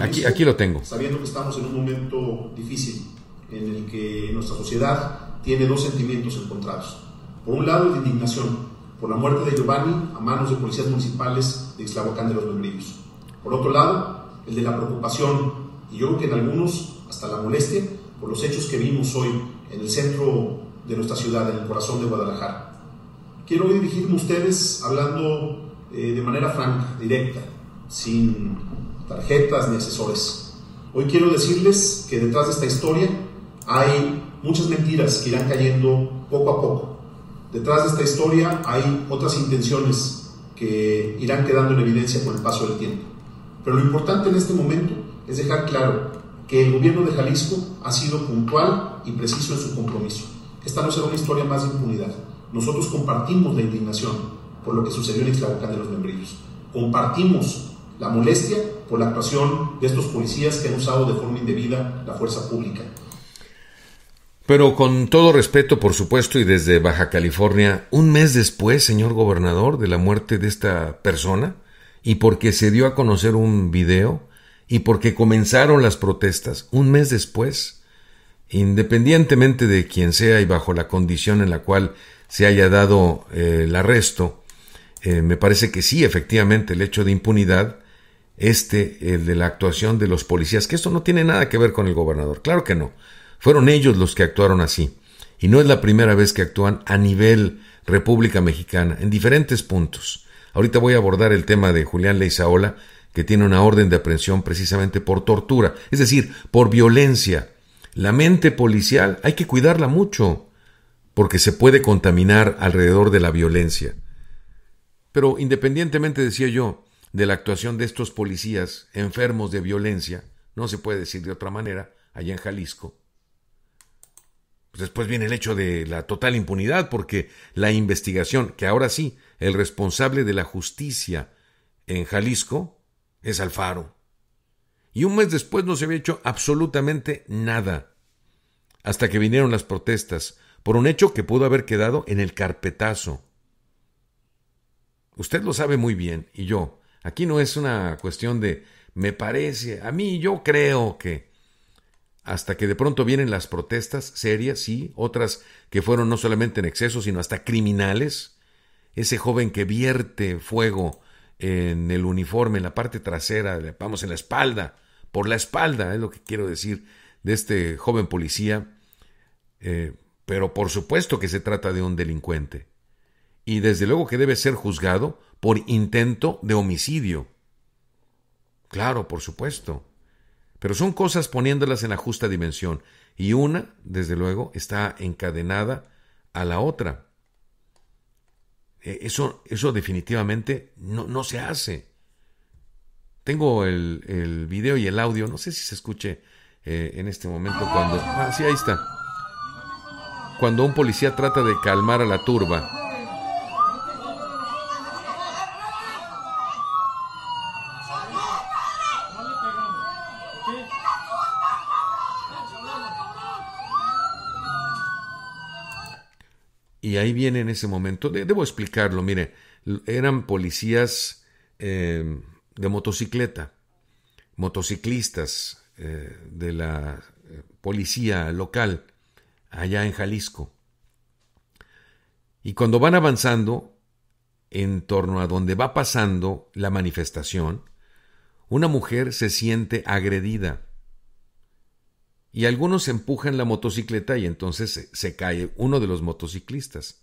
aquí, aquí lo tengo. Sabiendo que estamos en un momento difícil en el que nuestra sociedad tiene dos sentimientos encontrados. Por un lado, el de indignación por la muerte de Giovanni a manos de policías municipales de Ixtlahuacán de los Membrillos. Por otro lado, el de la preocupación, y yo creo que en algunos hasta la molestia, por los hechos que vimos hoy en el centro de nuestra ciudad, en el corazón de Guadalajara. Quiero hoy dirigirme a ustedes hablando eh, de manera franca, directa, sin tarjetas ni asesores. Hoy quiero decirles que detrás de esta historia hay muchas mentiras que irán cayendo poco a poco. Detrás de esta historia hay otras intenciones que irán quedando en evidencia con el paso del tiempo. Pero lo importante en este momento es dejar claro que el gobierno de Jalisco ha sido puntual y preciso en su compromiso. Esta no será una historia más de impunidad. Nosotros compartimos la indignación por lo que sucedió en Boca de los Membrillos. Compartimos la molestia por la actuación de estos policías que han usado de forma indebida la fuerza pública. Pero con todo respeto, por supuesto, y desde Baja California, un mes después, señor gobernador, de la muerte de esta persona, y porque se dio a conocer un video, y porque comenzaron las protestas, un mes después, independientemente de quien sea y bajo la condición en la cual se haya dado eh, el arresto, eh, me parece que sí, efectivamente, el hecho de impunidad, este, el de la actuación de los policías, que esto no tiene nada que ver con el gobernador, claro que no, fueron ellos los que actuaron así. Y no es la primera vez que actúan a nivel República Mexicana, en diferentes puntos. Ahorita voy a abordar el tema de Julián Leizaola, que tiene una orden de aprehensión precisamente por tortura, es decir, por violencia. La mente policial hay que cuidarla mucho, porque se puede contaminar alrededor de la violencia. Pero independientemente, decía yo, de la actuación de estos policías enfermos de violencia, no se puede decir de otra manera, allá en Jalisco, pues después viene el hecho de la total impunidad, porque la investigación, que ahora sí, el responsable de la justicia en Jalisco es Alfaro. Y un mes después no se había hecho absolutamente nada, hasta que vinieron las protestas, por un hecho que pudo haber quedado en el carpetazo. Usted lo sabe muy bien, y yo. Aquí no es una cuestión de me parece, a mí yo creo que hasta que de pronto vienen las protestas serias, sí, otras que fueron no solamente en exceso, sino hasta criminales. Ese joven que vierte fuego en el uniforme, en la parte trasera, vamos, en la espalda, por la espalda, es lo que quiero decir, de este joven policía. Eh, pero por supuesto que se trata de un delincuente. Y desde luego que debe ser juzgado por intento de homicidio. Claro, por supuesto. Pero son cosas poniéndolas en la justa dimensión, y una, desde luego, está encadenada a la otra. E, eso, eso definitivamente no, se hace. Tengo el, el, video y el audio, no sé si se escuche eh, en este momento cuando... Ah, sí, ahí está. Cuando un policía trata de calmar a la turba Y ahí viene en ese momento, debo explicarlo, mire, eran policías eh, de motocicleta, motociclistas eh, de la eh, policía local allá en Jalisco. Y cuando van avanzando en torno a donde va pasando la manifestación, una mujer se siente agredida y algunos empujan la motocicleta y entonces se, cae uno de los motociclistas.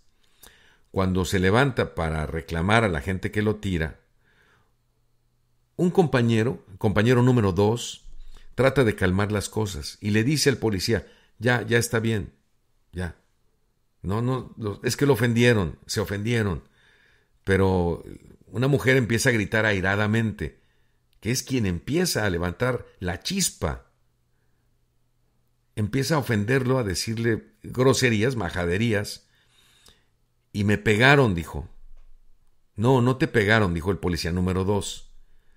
Cuando se levanta para reclamar a la gente que lo tira, un compañero, compañero número dos, trata de calmar las cosas y le dice al policía, ya, ya está bien, ya. No, no, es que lo ofendieron, se ofendieron. Pero una mujer empieza a gritar airadamente, que es quien empieza a levantar la chispa empieza a ofenderlo, a decirle groserías, majaderías. Y me pegaron, dijo. No, no te pegaron, dijo el policía número dos.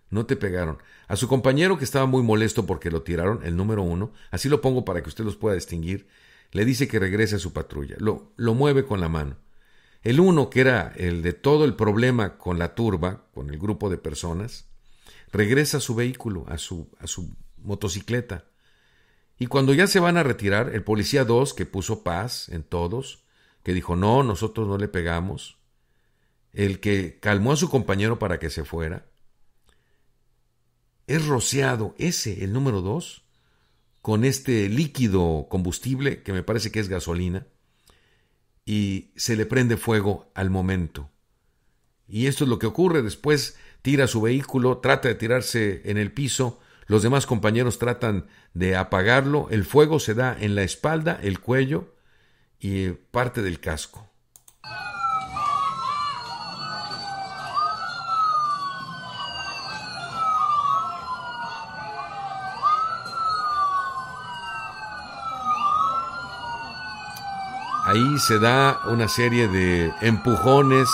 No te pegaron. A su compañero que estaba muy molesto porque lo tiraron, el número uno, así lo pongo para que usted los pueda distinguir, le dice que regrese a su patrulla. Lo, lo mueve con la mano. El uno, que era el de todo el problema con la turba, con el grupo de personas, regresa a su vehículo, a su, a su motocicleta. Y cuando ya se van a retirar, el policía 2, que puso paz en todos, que dijo, no, nosotros no le pegamos, el que calmó a su compañero para que se fuera, es rociado, ese, el número 2, con este líquido combustible, que me parece que es gasolina, y se le prende fuego al momento. Y esto es lo que ocurre. Después tira su vehículo, trata de tirarse en el piso, los demás compañeros tratan de apagarlo, el fuego se da en la espalda, el cuello y eh, parte del casco. Ahí se da una serie de empujones,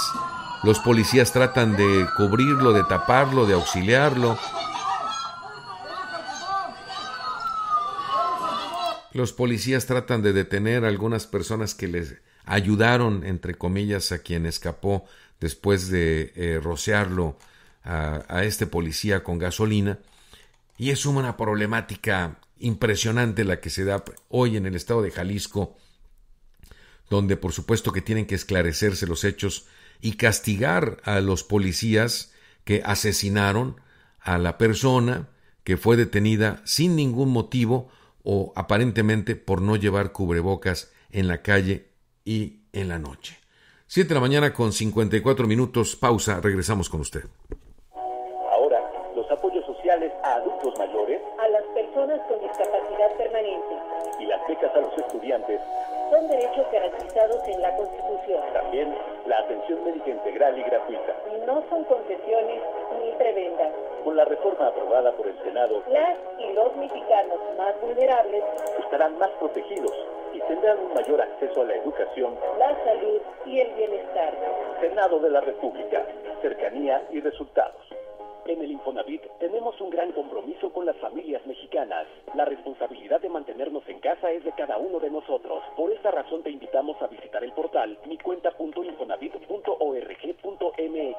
los policías tratan de cubrirlo, de taparlo, de auxiliarlo, Los policías tratan de detener a algunas personas que les ayudaron, entre comillas, a quien escapó después de eh, rociarlo a, este policía con gasolina. Y es una problemática impresionante la que se da hoy en el estado de Jalisco, donde por supuesto que tienen que esclarecerse los hechos y castigar a los policías que asesinaron a la persona que fue detenida sin ningún motivo o aparentemente por no llevar cubrebocas en la calle y en la noche. 7 de la mañana con 54 minutos, pausa, regresamos con usted. la reforma aprobada por el Senado, las y los mexicanos más vulnerables estarán más protegidos y tendrán un mayor acceso a la educación, la salud y el bienestar. Senado de la República, cercanía y resultados en el Infonavit tenemos un gran compromiso con las familias mexicanas. La responsabilidad de mantenernos en casa es de cada uno de nosotros. Por esta razón te invitamos a visitar el portal mi micuenta.infonavit.org.mx.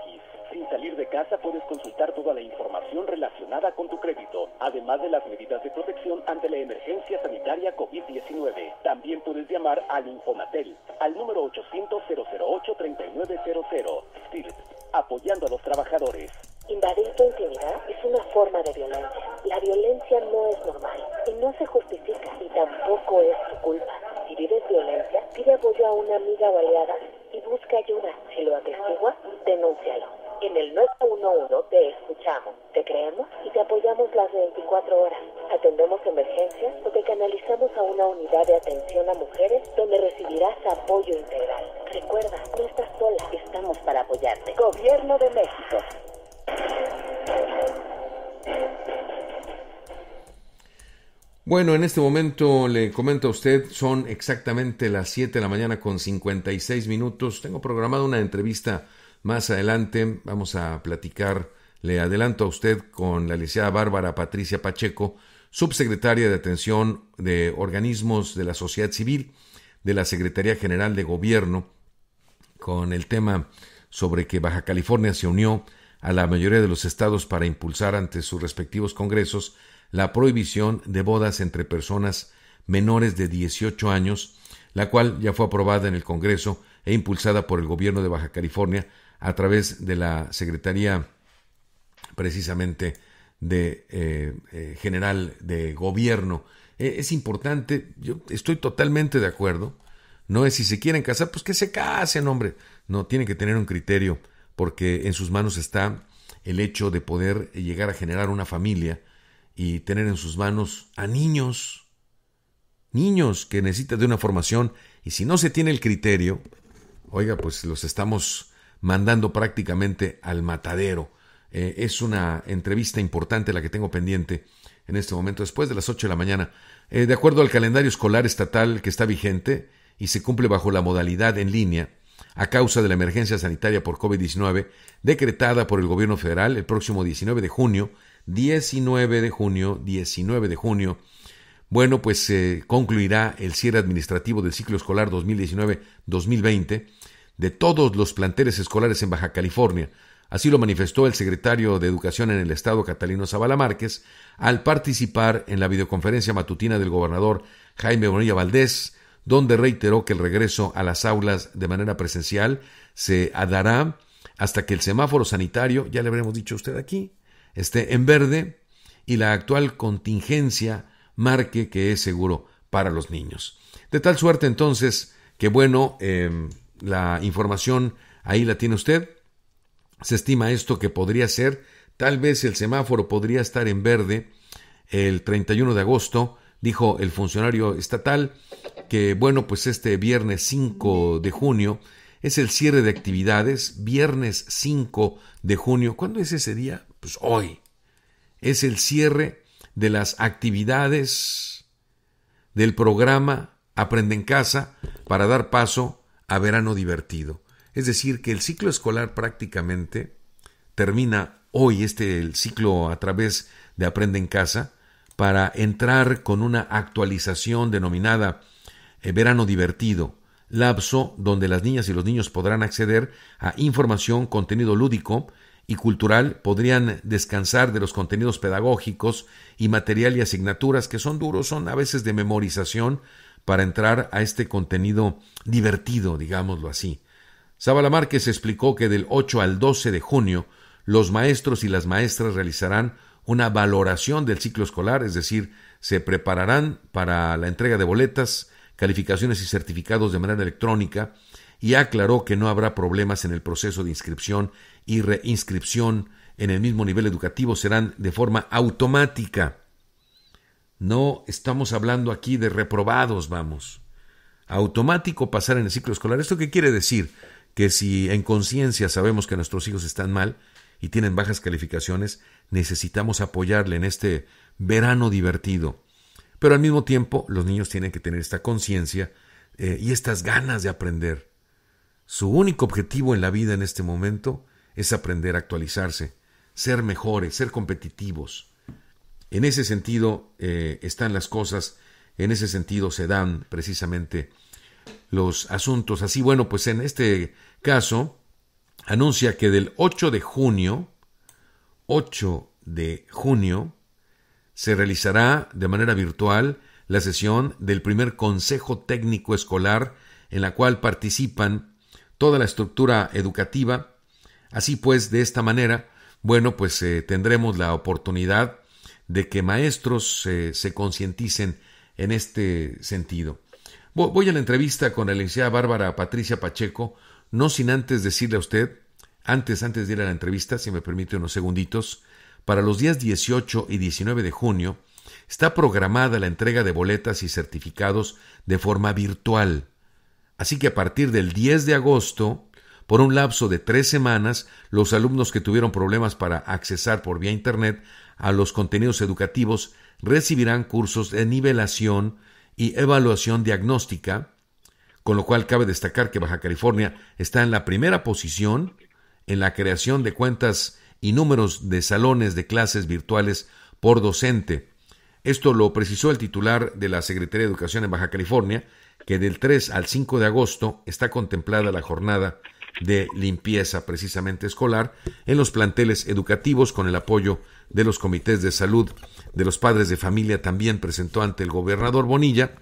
Sin salir de casa puedes consultar toda la información relacionada con tu crédito, además de las medidas de protección ante la emergencia sanitaria COVID-19. También puedes llamar al Infonatel al número 800-008-3900. apoyando a los trabajadores. Invadir tu intimidad es una forma de violencia. La violencia no es normal y no se justifica y tampoco es tu culpa. Si vives violencia, pide apoyo a una amiga aliada y busca ayuda. Si lo atestigua, denúncialo. En el 911 te escuchamos, te creemos y te apoyamos las 24 horas. Atendemos emergencias o te canalizamos a una unidad de atención a mujeres donde recibirás apoyo integral. Recuerda, no estás sola, estamos para apoyarte. Gobierno de México. Bueno, en este momento le comento a usted, son exactamente las 7 de la mañana con 56 minutos. Tengo programada una entrevista más adelante. Vamos a platicar, le adelanto a usted, con la licenciada Bárbara Patricia Pacheco, subsecretaria de Atención de Organismos de la Sociedad Civil de la Secretaría General de Gobierno, con el tema sobre que Baja California se unió a la mayoría de los estados para impulsar ante sus respectivos congresos la prohibición de bodas entre personas menores de 18 años, la cual ya fue aprobada en el Congreso e impulsada por el gobierno de Baja California a través de la Secretaría precisamente de eh, eh, General de Gobierno. Eh, es importante, yo estoy totalmente de acuerdo. No es si se quieren casar, pues que se casen, hombre. No, tienen que tener un criterio porque en sus manos está el hecho de poder llegar a generar una familia y tener en sus manos a niños, niños que necesitan de una formación y si no se tiene el criterio, oiga, pues los estamos mandando prácticamente al matadero. Eh, es una entrevista importante la que tengo pendiente en este momento, después de las 8 de la mañana. Eh, de acuerdo al calendario escolar estatal que está vigente y se cumple bajo la modalidad en línea, a causa de la emergencia sanitaria por COVID-19 decretada por el gobierno federal el próximo 19 de junio, 19 de junio, 19 de junio. Bueno, pues se eh, concluirá el cierre administrativo del ciclo escolar 2019-2020 de todos los planteles escolares en Baja California. Así lo manifestó el secretario de Educación en el Estado, Catalino Zavala Márquez, al participar en la videoconferencia matutina del gobernador Jaime Bonilla Valdés, donde reiteró que el regreso a las aulas de manera presencial se dará hasta que el semáforo sanitario, ya le habremos dicho a usted aquí, esté en verde y la actual contingencia marque que es seguro para los niños. De tal suerte entonces que bueno, em, la información ahí la tiene usted. Se estima esto que podría ser, tal vez el semáforo podría estar en verde el 31 de agosto, dijo el funcionario estatal, que bueno, pues este viernes 5 de junio es el cierre de actividades, viernes 5 de junio. ¿Cuándo es ese día? Pues hoy. Es el cierre de las actividades del programa Aprende en casa para dar paso a verano divertido. Es decir, que el ciclo escolar prácticamente termina hoy este el ciclo a través de Aprende en casa para entrar con una actualización denominada el eh, Verano Divertido, lapso donde las niñas y los niños podrán acceder a información, contenido lúdico y cultural, podrían descansar de los contenidos pedagógicos y material y asignaturas que son duros, son a veces de memorización para entrar a este contenido divertido, digámoslo así. Zabala explicó que del 8 al 12 de junio los maestros y las maestras realizarán una valoración del ciclo escolar, es decir, se prepararán para la entrega de boletas, calificaciones y certificados de manera electrónica y aclaró que no habrá problemas en el proceso de inscripción y reinscripción en el mismo nivel educativo serán de forma automática. No estamos hablando aquí de reprobados, vamos. Automático pasar en el ciclo escolar. ¿Esto qué quiere decir? Que si en conciencia sabemos que nuestros hijos están mal y tienen bajas calificaciones, necesitamos apoyarle en este verano divertido pero al mismo tiempo los niños tienen que tener esta conciencia eh, y estas ganas de aprender. Su único objetivo en la vida en este momento es aprender a actualizarse, ser mejores, ser competitivos. En ese sentido eh, están las cosas, en ese sentido se dan precisamente los asuntos. Así, bueno, pues en este caso anuncia que del 8 de junio, 8 de junio, se realizará de manera virtual la sesión del primer Consejo Técnico Escolar en la cual participan toda la estructura educativa. Así pues, de esta manera, bueno, pues eh, tendremos la oportunidad de que maestros eh, se concienticen en este sentido. Voy a la entrevista con la licenciada Bárbara Patricia Pacheco, no sin antes decirle a usted, antes, antes de ir a la entrevista, si me permite unos segunditos, para los días 18 y 19 de junio está programada la entrega de boletas y certificados de forma virtual. Así que a partir del 10 de agosto, por un lapso de tres semanas, los alumnos que tuvieron problemas para accesar por vía Internet a los contenidos educativos recibirán cursos de nivelación y evaluación diagnóstica, con lo cual cabe destacar que Baja California está en la primera posición en la creación de cuentas y números de salones de clases virtuales por docente. Esto lo precisó el titular de la Secretaría de Educación en Baja California, que del 3 al 5 de agosto está contemplada la jornada de limpieza precisamente escolar en los planteles educativos con el apoyo de los comités de salud de los padres de familia también presentó ante el gobernador Bonilla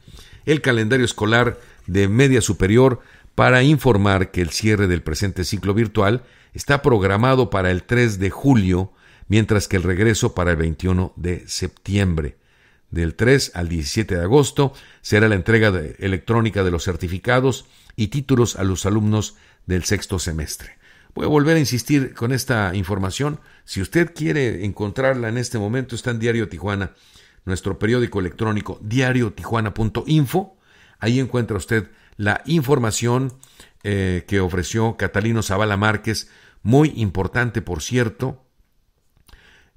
el calendario escolar de media superior para informar que el cierre del presente ciclo virtual está programado para el 3 de julio, mientras que el regreso para el 21 de septiembre. Del 3 al 17 de agosto será la entrega electrónica de los certificados y títulos a los alumnos del sexto semestre. Voy a volver a insistir con esta información. Si usted quiere encontrarla en este momento, está en Diario Tijuana, nuestro periódico electrónico diariotijuana.info. Ahí encuentra usted la información eh, que ofreció Catalino Zavala Márquez muy importante por cierto.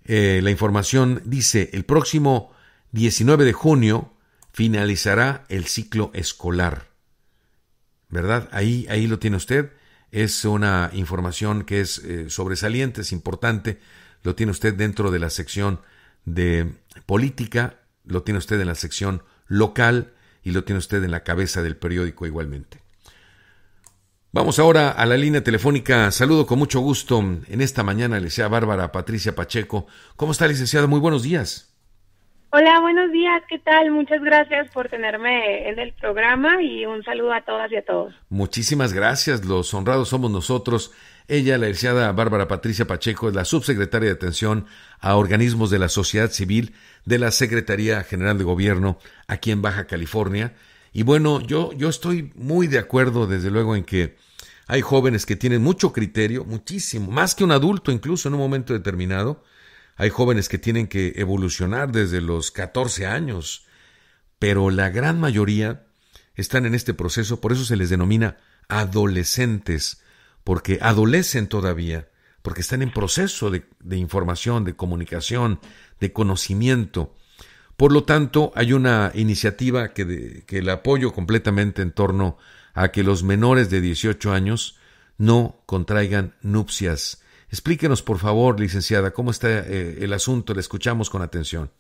Eh, la información dice, el próximo 19 de junio finalizará el ciclo escolar. ¿Verdad? Ahí, ahí lo tiene usted. Es una información que es eh, sobresaliente, es importante. Lo tiene usted dentro de la sección de política, lo tiene usted en la sección local y lo tiene usted en la cabeza del periódico igualmente. Vamos ahora a la línea telefónica. Saludo con mucho gusto en esta mañana, sea Bárbara Patricia Pacheco. ¿Cómo está, licenciada? Muy buenos días. Hola, buenos días. ¿Qué tal? Muchas gracias por tenerme en el programa y un saludo a todas y a todos. Muchísimas gracias. Los honrados somos nosotros. Ella, la licenciada Bárbara Patricia Pacheco, es la subsecretaria de Atención a Organismos de la Sociedad Civil de la Secretaría General de Gobierno aquí en Baja California. Y bueno, yo, yo estoy muy de acuerdo, desde luego, en que hay jóvenes que tienen mucho criterio, muchísimo, más que un adulto incluso en un momento determinado. Hay jóvenes que tienen que evolucionar desde los 14 años, pero la gran mayoría están en este proceso, por eso se les denomina adolescentes, porque adolecen todavía, porque están en proceso de, información, de comunicación, de conocimiento. Por lo tanto, hay una iniciativa que, la apoyo completamente en torno a a que los menores de 18 años no contraigan nupcias. Explíquenos, por favor, licenciada, cómo está eh, el asunto. Le escuchamos con atención.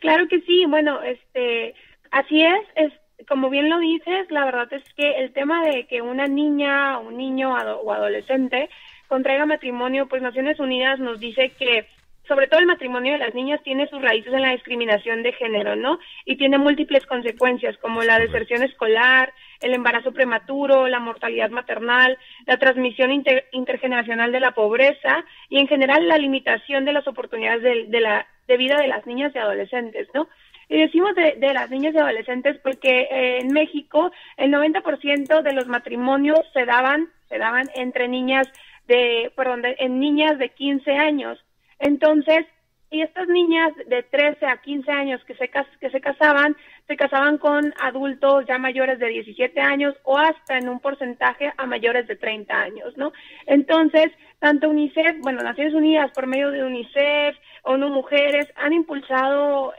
Claro que sí. Bueno, este, así es, Como bien lo dices, la verdad es que el tema de que una niña, un niño o adolescente contraiga matrimonio, pues Naciones Unidas nos dice que sobre todo el matrimonio de las niñas tiene sus raíces en la discriminación de género, ¿no? Y tiene múltiples consecuencias como la deserción escolar, el embarazo prematuro, la mortalidad maternal, la transmisión intergeneracional de la pobreza y en general la limitación de las oportunidades de, la, vida de las niñas y adolescentes, ¿no? Y decimos de, las niñas y adolescentes porque eh, en México el 90% de los matrimonios se daban, se daban entre niñas de, perdón, en niñas de 15 años entonces, y estas niñas de 13 a 15 años que se, que se casaban, se casaban con adultos ya mayores de 17 años o hasta en un porcentaje a mayores de 30 años, ¿no? Entonces, tanto UNICEF, bueno, Naciones Unidas por medio de UNICEF, ONU Mujeres, han impulsado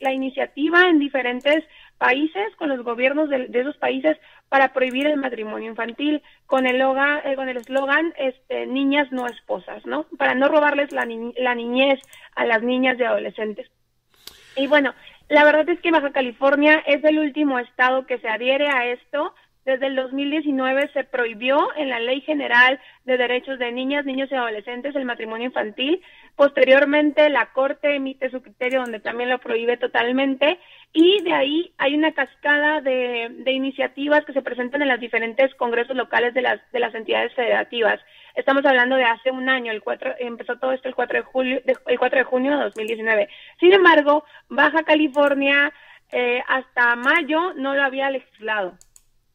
la iniciativa en diferentes países, con los gobiernos de, esos países para prohibir el matrimonio infantil con el loga, eh, con el eslogan este, niñas no esposas, ¿no? Para no robarles la, la niñez a las niñas y adolescentes. Y bueno, la verdad es que Baja California es el último estado que se adhiere a esto, desde el 2019 se prohibió en la Ley General de Derechos de Niñas, Niños y Adolescentes el matrimonio infantil. Posteriormente, la Corte emite su criterio donde también lo prohíbe totalmente y de ahí hay una cascada de, iniciativas que se presentan en los diferentes congresos locales de las, de las entidades federativas. Estamos hablando de hace un año, el 4, empezó todo esto el 4 de, julio, el de junio de 2019. Sin embargo, Baja California eh, hasta mayo no lo había legislado.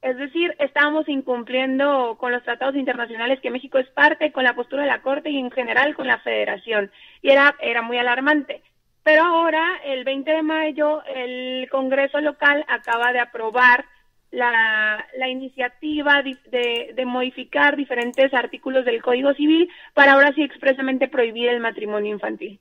Es decir, estábamos incumpliendo con los tratados internacionales que México es parte, con la postura de la Corte y en general con la Federación. Y era, era muy alarmante. Pero ahora, el 20 de mayo, el Congreso local acaba de aprobar la, iniciativa de, modificar diferentes artículos del Código Civil para ahora sí expresamente prohibir el matrimonio infantil.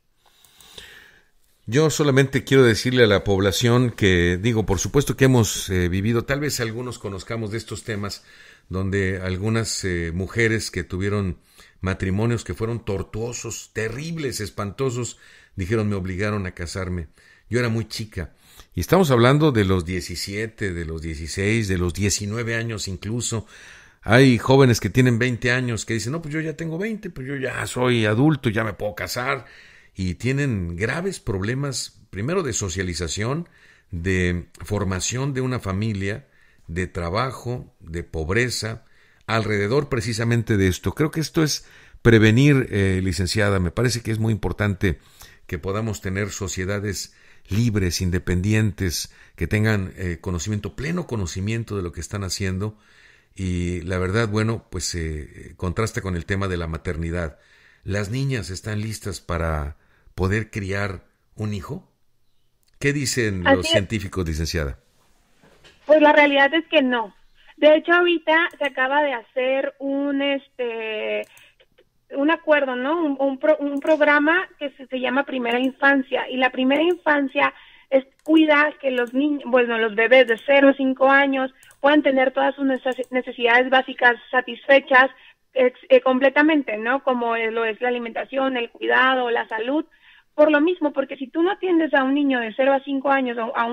Yo solamente quiero decirle a la población que, digo, por supuesto que hemos eh, vivido, tal vez algunos conozcamos de estos temas, donde algunas eh, mujeres que tuvieron matrimonios que fueron tortuosos, terribles, espantosos, dijeron me obligaron a casarme. Yo era muy chica. Y estamos hablando de los 17, de los 16, de los 19 años incluso. Hay jóvenes que tienen 20 años que dicen, no, pues yo ya tengo 20, pues yo ya soy adulto, ya me puedo casar y tienen graves problemas, primero de socialización, de formación de una familia, de trabajo, de pobreza, alrededor precisamente de esto. Creo que esto es prevenir, eh, licenciada, me parece que es muy importante que podamos tener sociedades libres, independientes, que tengan eh, conocimiento, pleno conocimiento de lo que están haciendo. Y la verdad, bueno, pues se eh, contrasta con el tema de la maternidad. Las niñas están listas para poder criar un hijo? ¿Qué dicen los científicos, licenciada? Pues la realidad es que no. De hecho, ahorita se acaba de hacer un este un acuerdo, ¿no? Un, un, programa que se, llama Primera Infancia y la Primera Infancia es cuida que los niños, bueno, los bebés de 0 a 5 años puedan tener todas sus necesidades básicas satisfechas eh, completamente, ¿no? Como lo es la alimentación, el cuidado, la salud por lo mismo, porque si tú no atiendes a un niño de 0 a 5 años o a,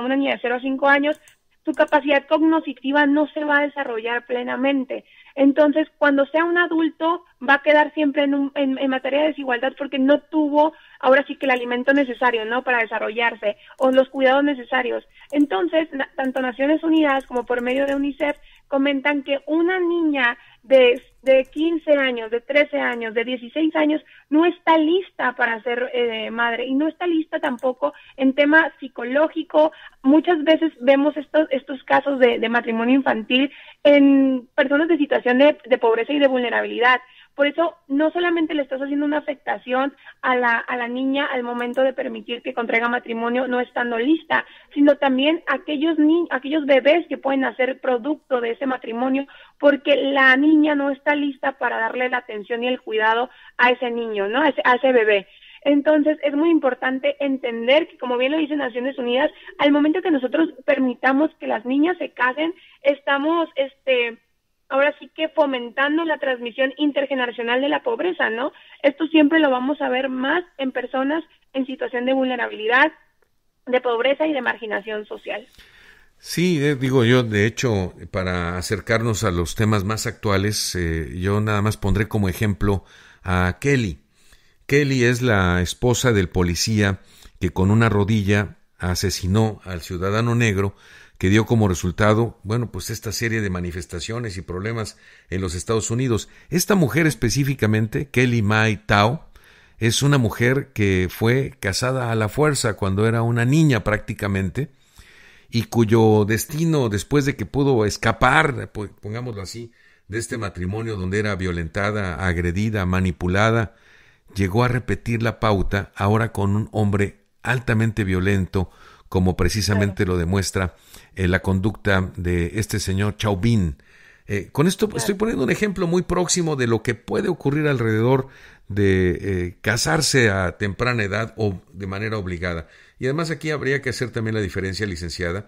una niña de 0 a 5 años, tu capacidad cognitiva no se va a desarrollar plenamente. Entonces, cuando sea un adulto, va a quedar siempre en, en, materia de desigualdad porque no tuvo ahora sí que el alimento necesario, ¿no? Para desarrollarse o los cuidados necesarios. Entonces, tanto Naciones Unidas como por medio de UNICEF comentan que una niña de, de 15 años, de 13 años, de 16 años, no está lista para ser eh, madre y no está lista tampoco en tema psicológico. Muchas veces vemos estos, estos casos de, matrimonio infantil en personas de situación de pobreza y de vulnerabilidad por eso no solamente le estás haciendo una afectación a la, a la niña al momento de permitir que contraiga matrimonio no estando lista, sino también aquellos, ni, aquellos bebés que pueden hacer producto de ese matrimonio porque la niña no está lista para darle la atención y el cuidado a ese niño, ¿no? a ese, a ese bebé. Entonces, es muy importante entender que, como bien lo dice Naciones Unidas, al momento que nosotros permitamos que las niñas se casen, estamos este, ahora sí que fomentando la transmisión intergeneracional de la pobreza, ¿no? Esto siempre lo vamos a ver más en personas en situación de vulnerabilidad, de pobreza y de marginación social. Sí, digo yo, de hecho, para acercarnos a los temas más actuales, eh, yo nada más pondré como ejemplo a Kelly. Kelly es la esposa del policía que con una rodilla asesinó al ciudadano negro que dio como resultado, bueno, pues esta serie de manifestaciones y problemas en los Estados Unidos. Esta mujer específicamente, Kelly Mai Tao, es una mujer que fue casada a la fuerza cuando era una niña prácticamente y cuyo destino, después de que pudo escapar, pongámoslo así, de este matrimonio donde era violentada, agredida, manipulada, llegó a repetir la pauta ahora con un hombre altamente violento, como precisamente lo demuestra eh, la conducta de este señor Chauvin. Eh, con esto estoy poniendo un ejemplo muy próximo de lo que puede ocurrir alrededor de eh, casarse a temprana edad o de manera obligada. Y además aquí habría que hacer también la diferencia, licenciada,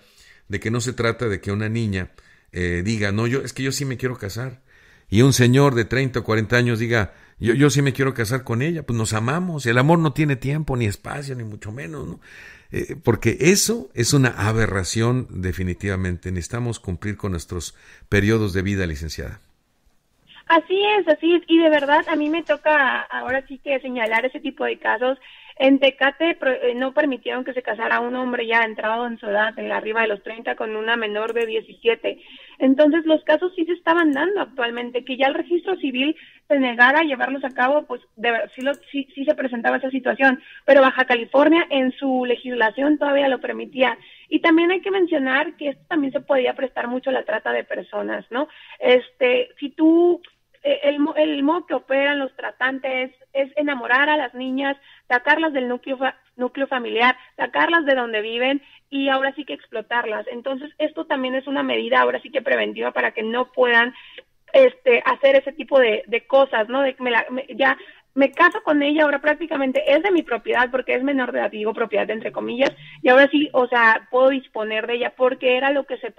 de que no se trata de que una niña diga, no, yo es que yo sí me quiero casar. Y un señor de 30 o 40 años diga, yo, yo sí me quiero casar con ella, pues nos amamos, el amor no tiene tiempo, ni espacio, ni mucho menos, ¿no? Eh, porque eso es una aberración definitivamente. Necesitamos cumplir con nuestros periodos de vida, licenciada. Así es, así es. Y de verdad, a mí me toca ahora sí que señalar ese tipo de casos en Tecate eh, no permitieron que se casara un hombre ya entrado en su edad, en la arriba de los 30, con una menor de 17. Entonces los casos sí se estaban dando actualmente, que ya el registro civil se negara a llevarlos a cabo, pues de, sí, se presentaba esa situación, pero Baja California en su legislación todavía lo permitía. Y también hay que mencionar que esto también se podía prestar mucho la trata de personas, ¿no? Este, si tú eh, el, modo que operan los tratantes es enamorar a las niñas, sacarlas del núcleo, núcleo familiar, sacarlas de donde viven y ahora sí que explotarlas. Entonces, esto también es una medida ahora sí que preventiva para que no puedan este hacer ese tipo de, de cosas, ¿no? De, ya me caso con ella, ahora prácticamente es de mi propiedad porque es menor de edad, digo propiedad entre comillas, y ahora sí, o sea, puedo disponer de ella porque era lo que se,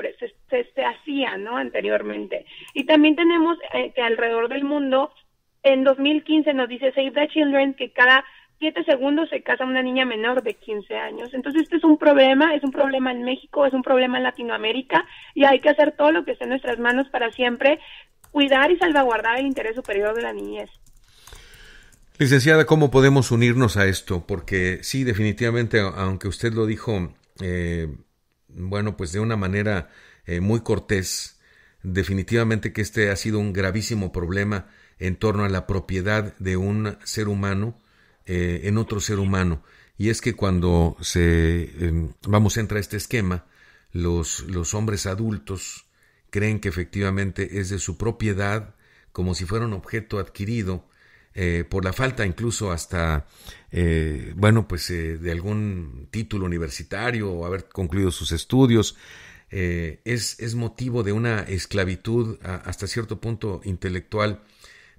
se, hacía, ¿no? Anteriormente. Y también tenemos eh, que alrededor del mundo, en 2015 nos dice Save the Children que cada siete segundos se casa una niña menor de 15 años. Entonces este es un problema, es un problema en México, es un problema en Latinoamérica y hay que hacer todo lo que esté en nuestras manos para siempre cuidar y salvaguardar el interés superior de la niñez. Licenciada, ¿cómo podemos unirnos a esto? Porque sí, definitivamente, aunque usted lo dijo, eh, bueno, pues de una manera eh, muy cortés, definitivamente que este ha sido un gravísimo problema en torno a la propiedad de un ser humano eh, en otro ser humano. Y es que cuando se, em, vamos, entra este esquema, los, los hombres adultos creen que efectivamente es de su propiedad, como si fuera un objeto adquirido, eh, por la falta incluso hasta, eh, bueno, pues eh, de algún título universitario o haber concluido sus estudios, es, es, motivo de una esclavitud hasta cierto punto intelectual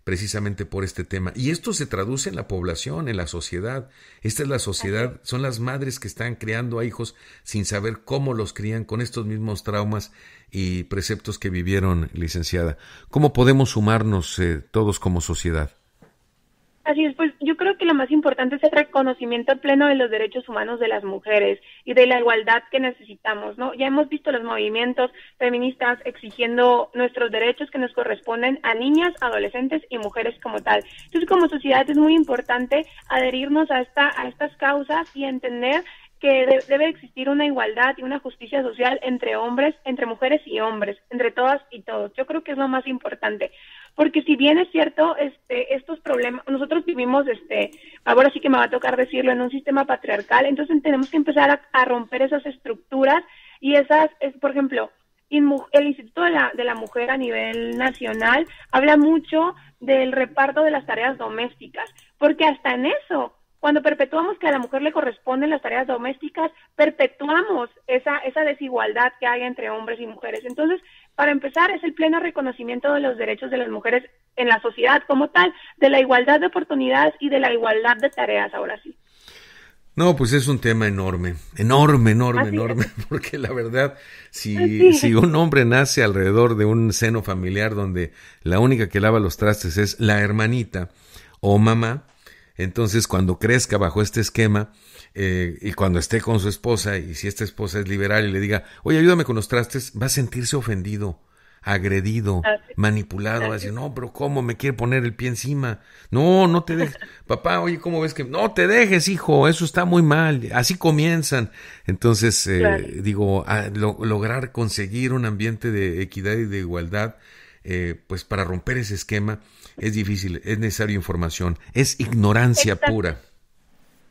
precisamente por este tema. Y esto se traduce en la población, en la sociedad. Esta es la sociedad, son las madres que están creando a hijos sin saber cómo los crían con estos mismos traumas y preceptos que vivieron, licenciada. ¿Cómo podemos sumarnos todos como sociedad? Así es, pues yo creo que lo más importante es el reconocimiento pleno de los derechos humanos de las mujeres y de la igualdad que necesitamos, ¿no? Ya hemos visto los movimientos feministas exigiendo nuestros derechos que nos corresponden a niñas, adolescentes y mujeres como tal. Entonces, como sociedad es muy importante adherirnos a esta a estas causas y entender que debe existir una igualdad y una justicia social entre hombres, entre mujeres y hombres, entre todas y todos. Yo creo que es lo más importante porque si bien es cierto, este, estos problemas, nosotros vivimos, este, ahora sí que me va a tocar decirlo, en un sistema patriarcal, entonces tenemos que empezar a, romper esas estructuras y esas, es, por ejemplo, el Instituto de la, de la, Mujer a nivel nacional habla mucho del reparto de las tareas domésticas, porque hasta en eso cuando perpetuamos que a la mujer le corresponden las tareas domésticas, perpetuamos esa, esa desigualdad que hay entre hombres y mujeres. Entonces, para empezar, es el pleno reconocimiento de los derechos de las mujeres en la sociedad como tal, de la igualdad de oportunidades y de la igualdad de tareas, ahora sí. No, pues es un tema enorme, enorme, enorme, enorme, porque la verdad, si, pues si, un hombre nace alrededor de un seno familiar donde la única que lava los trastes es la hermanita o mamá, entonces, cuando crezca bajo este esquema eh, y cuando esté con su esposa, y si esta esposa es liberal y le diga, oye, ayúdame con los trastes, va a sentirse ofendido, agredido, ah, manipulado, va a decir, no, pero ¿cómo me quiere poner el pie encima? No, no te dejes. Papá, oye, ¿cómo ves que... No te dejes, hijo, eso está muy mal. Así comienzan. Entonces, eh, digo, lograr conseguir un ambiente de equidad y de igualdad, eh, pues para romper ese esquema es difícil, es necesaria información, es ignorancia pura.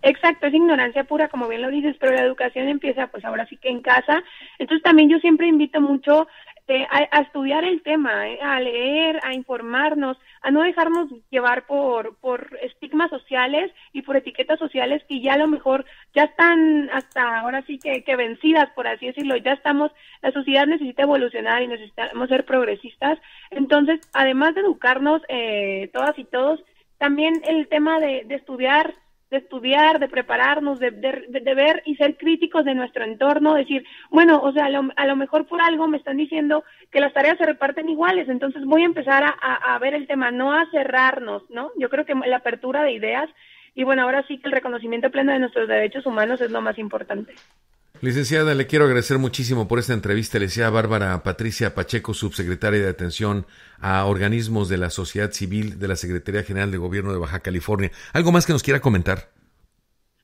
Exacto, es ignorancia pura, como bien lo dices, pero la educación empieza pues ahora sí que en casa. Entonces también yo siempre invito mucho este, a, estudiar el tema, eh, a leer, a informarnos, a no dejarnos llevar por, por estigmas sociales y por etiquetas sociales que ya a lo mejor ya están hasta ahora sí que, que vencidas, por así decirlo, ya estamos, la sociedad necesita evolucionar y necesitamos ser progresistas. Entonces, además de educarnos eh, todas y todos, también el tema de, de estudiar de estudiar, de prepararnos, de, ver y ser críticos de nuestro entorno, decir, bueno, o sea, a lo, mejor por algo me están diciendo que las tareas se reparten iguales, entonces voy a empezar a, a ver el tema, no a cerrarnos, ¿no? Yo creo que la apertura de ideas y bueno, ahora sí que el reconocimiento pleno de nuestros derechos humanos es lo más importante. Licenciada, le quiero agradecer muchísimo por esta entrevista. Le decía Bárbara Patricia Pacheco, subsecretaria de Atención a Organismos de la Sociedad Civil de la Secretaría General de Gobierno de Baja California. ¿Algo más que nos quiera comentar?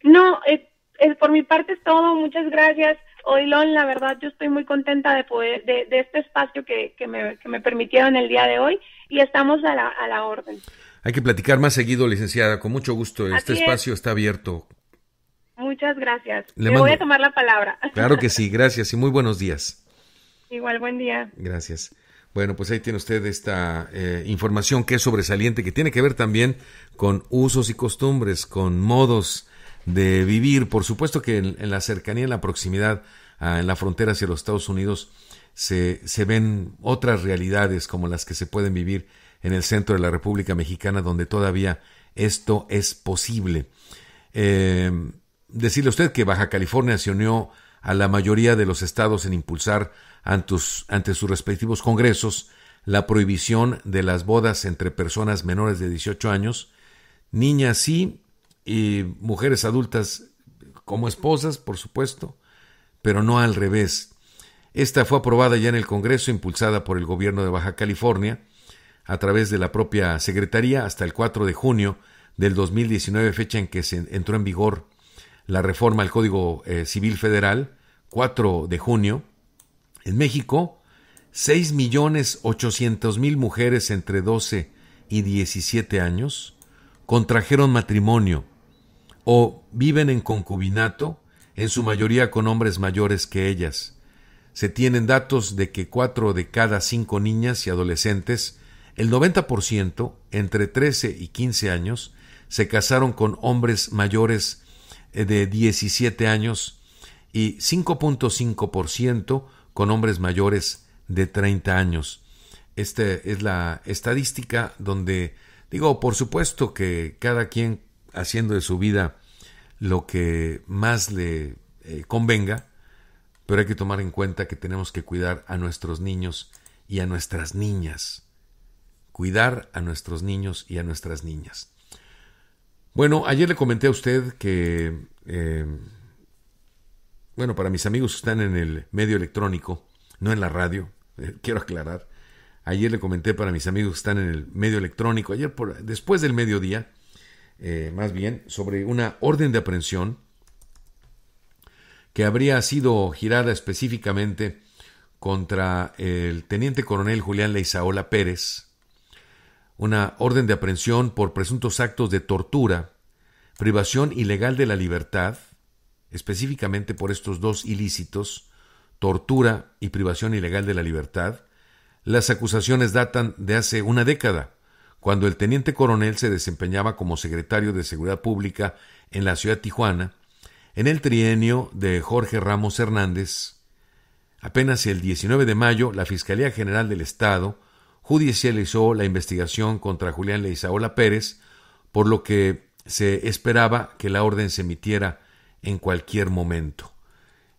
No, eh, eh, por mi parte es todo. Muchas gracias. Oilon, la verdad yo estoy muy contenta de poder, de, este espacio que, que, me, permitieron el día de hoy y estamos a la, orden. Hay que platicar más seguido, licenciada. Con mucho gusto. Este espacio está abierto Muchas gracias. Le voy a tomar la palabra. Claro que sí, gracias y muy buenos días. Igual, buen día. Gracias. Bueno, pues ahí tiene usted esta eh, información que es sobresaliente, que tiene que ver también con usos y costumbres, con modos de vivir. Por supuesto que en, la cercanía, en la proximidad, en la frontera hacia los Estados Unidos, se, se ven otras realidades como las que se pueden vivir en el centro de la República Mexicana, donde todavía esto es posible. Eh, decirle a usted que Baja California se unió a la mayoría de los estados en impulsar ante sus respectivos congresos la prohibición de las bodas entre personas menores de 18 años, niñas sí, y mujeres adultas como esposas, por supuesto, pero no al revés. Esta fue aprobada ya en el Congreso, impulsada por el gobierno de Baja California, a través de la propia Secretaría, hasta el 4 de junio del 2019, fecha en que se entró en vigor la reforma al Código eh, Civil Federal, 4 de junio. En México, 6.800.000 mujeres entre 12 y 17 años contrajeron matrimonio o viven en concubinato, en su mayoría con hombres mayores que ellas. Se tienen datos de que 4 de cada 5 niñas y adolescentes, el 90% entre 13 y 15 años, se casaron con hombres mayores de 17 años y 5.5% con hombres mayores de 30 años. Esta es la estadística donde digo, por supuesto que cada quien haciendo de su vida lo que más le eh, convenga, pero hay que tomar en cuenta que tenemos que cuidar a nuestros niños y a nuestras niñas. Cuidar a nuestros niños y a nuestras niñas. Bueno, ayer le comenté a usted que, eh, bueno, para mis amigos que están en el medio electrónico, no en la radio, eh, quiero aclarar, ayer le comenté para mis amigos que están en el medio electrónico, ayer por, después del mediodía, eh, más bien, sobre una orden de aprehensión que habría sido girada específicamente contra el teniente coronel Julián Leizaola Pérez, una orden de aprehensión por presuntos actos de tortura, privación ilegal de la libertad, específicamente por estos dos ilícitos, tortura y privación ilegal de la libertad, las acusaciones datan de hace una década, cuando el teniente coronel se desempeñaba como secretario de Seguridad Pública en la ciudad de Tijuana, en el trienio de Jorge Ramos Hernández. Apenas el 19 de mayo, la Fiscalía General del Estado judicializó la investigación contra Julián Leizaola Pérez, por lo que se esperaba que la orden se emitiera en cualquier momento.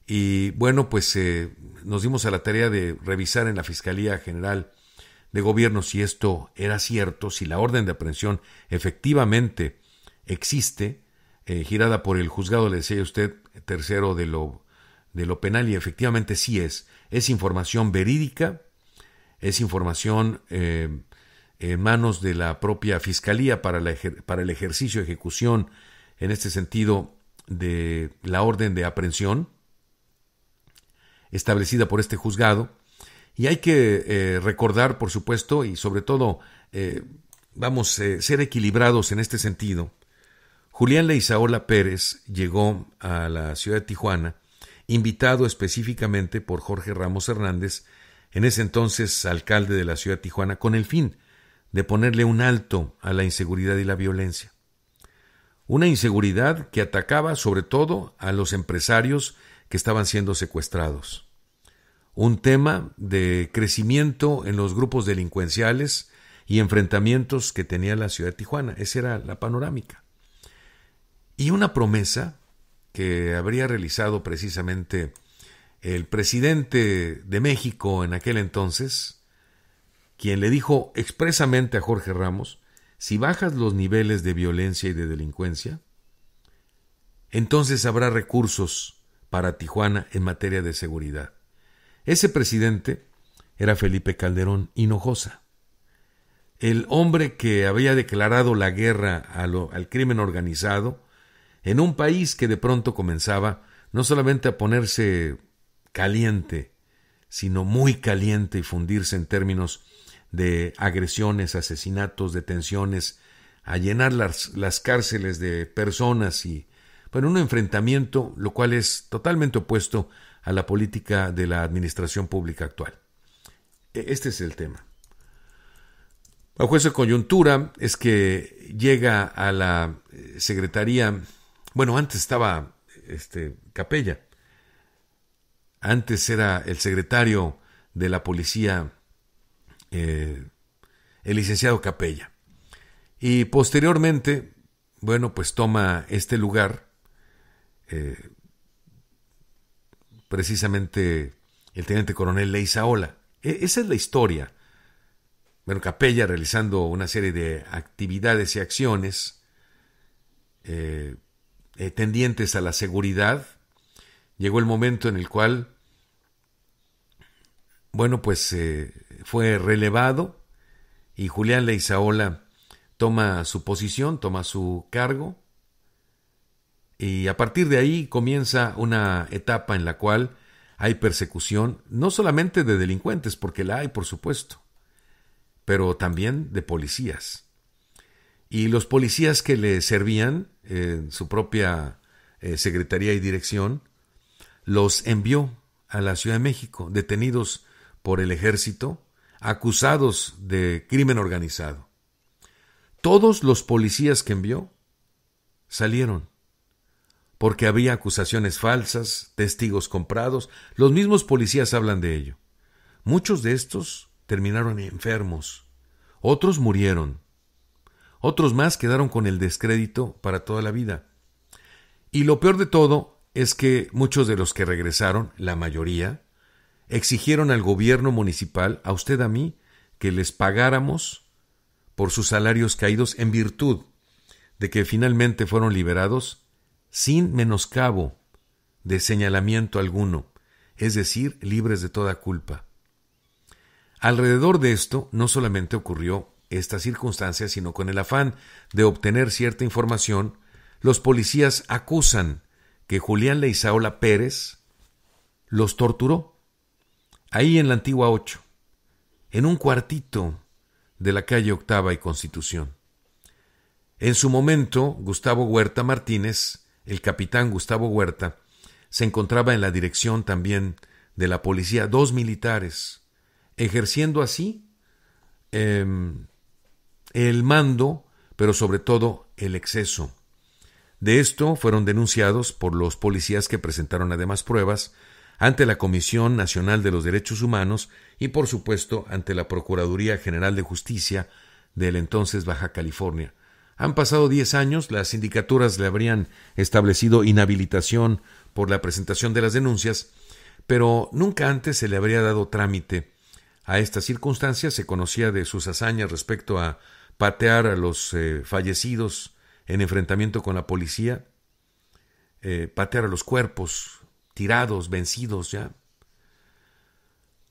Y bueno, pues eh, nos dimos a la tarea de revisar en la Fiscalía General de Gobierno si esto era cierto, si la orden de aprehensión efectivamente existe, eh, girada por el juzgado, le decía usted, tercero de lo, de lo penal, y efectivamente sí es. Es información verídica, es información eh, en manos de la propia Fiscalía para, el ejercicio, ejecución, en este sentido, de la orden de aprehensión establecida por este juzgado. Y hay que eh, recordar, por supuesto, y sobre todo, eh, vamos, ser equilibrados en este sentido. Julián Leizaola Pérez llegó a la ciudad de Tijuana, invitado específicamente por Jorge Ramos Hernández, en ese entonces alcalde de la ciudad de Tijuana, con el fin de ponerle un alto a la inseguridad y la violencia. Una inseguridad que atacaba sobre todo a los empresarios que estaban siendo secuestrados. Un tema de crecimiento en los grupos delincuenciales y enfrentamientos que tenía la ciudad de Tijuana. Esa era la panorámica. Y una promesa que habría realizado precisamente el presidente de México en aquel entonces, quien le dijo expresamente a Jorge Ramos, si bajas los niveles de violencia y de delincuencia, entonces habrá recursos para Tijuana en materia de seguridad. Ese presidente era Felipe Calderón Hinojosa, el hombre que había declarado la guerra al crimen organizado en un país que de pronto comenzaba no solamente a ponerse caliente, sino muy caliente y fundirse en términos de agresiones, asesinatos, detenciones, a llenar las, cárceles de personas y bueno, un enfrentamiento, lo cual es totalmente opuesto a la política de la administración pública actual. E, este es el tema. Bajo esa coyuntura es que llega a la eh, Secretaría, bueno, antes estaba este, Capella, antes era el secretario de la policía, eh, el licenciado Capella. Y posteriormente, bueno, pues toma este lugar, eh, precisamente el teniente coronel Leizaola. E, esa es la historia. Bueno, Capella realizando una serie de actividades y acciones eh, tendientes a la seguridad, llegó el momento en el cual bueno, pues eh, fue relevado y Julián Leizaola toma su posición, toma su cargo y a partir de ahí comienza una etapa en la cual hay persecución, no solamente de delincuentes, porque la hay, por supuesto, pero también de policías. Y los policías que le servían en su propia eh, secretaría y dirección, los envió a la Ciudad de México, detenidos por el ejército acusados de crimen organizado. Todos los policías que envió salieron, porque había acusaciones falsas, testigos comprados, los mismos policías hablan de ello. Muchos de estos terminaron enfermos, otros murieron, otros más quedaron con el descrédito para toda la vida. Y lo peor de todo es que muchos de los que regresaron, la mayoría, exigieron al gobierno municipal, a usted a mí, que les pagáramos por sus salarios caídos en virtud de que finalmente fueron liberados sin menoscabo de señalamiento alguno, es decir, libres de toda culpa. Alrededor de esto no solamente ocurrió esta circunstancia, sino con el afán de obtener cierta información, los policías acusan que Julián Leizaola Pérez los torturó ahí en la antigua 8, en un cuartito de la calle Octava y Constitución. En su momento, Gustavo Huerta Martínez, el capitán Gustavo Huerta, se encontraba en la dirección también de la policía, dos militares, ejerciendo así em, el mando, pero sobre todo el exceso. De esto fueron denunciados por los policías que presentaron además pruebas ante la Comisión Nacional de los Derechos Humanos y, por supuesto, ante la Procuraduría General de Justicia del entonces Baja California. Han pasado diez años, las sindicaturas le habrían establecido inhabilitación por la presentación de las denuncias, pero nunca antes se le habría dado trámite. A estas circunstancias se conocía de sus hazañas respecto a patear a los eh, fallecidos en enfrentamiento con la policía, eh, patear a los cuerpos tirados, vencidos ya.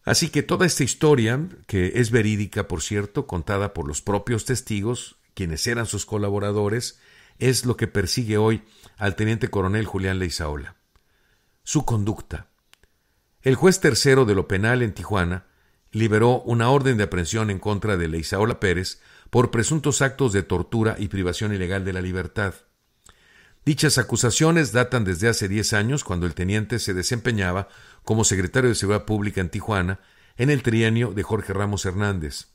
Así que toda esta historia, que es verídica, por cierto, contada por los propios testigos, quienes eran sus colaboradores, es lo que persigue hoy al teniente coronel Julián Leizaola. Su conducta. El juez tercero de lo penal en Tijuana liberó una orden de aprehensión en contra de Leizaola Pérez por presuntos actos de tortura y privación ilegal de la libertad. Dichas acusaciones datan desde hace diez años, cuando el teniente se desempeñaba como secretario de Seguridad Pública en Tijuana en el trienio de Jorge Ramos Hernández.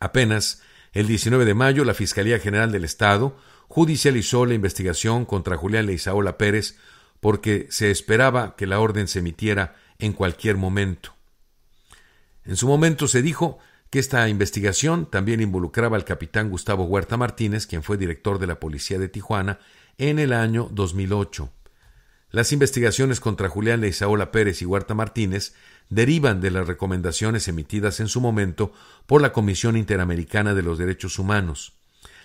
Apenas el 19 de mayo, la Fiscalía General del Estado judicializó la investigación contra Julián Leizaola Pérez porque se esperaba que la orden se emitiera en cualquier momento. En su momento se dijo que esta investigación también involucraba al capitán Gustavo Huerta Martínez, quien fue director de la Policía de Tijuana en el año 2008. Las investigaciones contra Julián Leisaola Pérez y Huerta Martínez derivan de las recomendaciones emitidas en su momento por la Comisión Interamericana de los Derechos Humanos,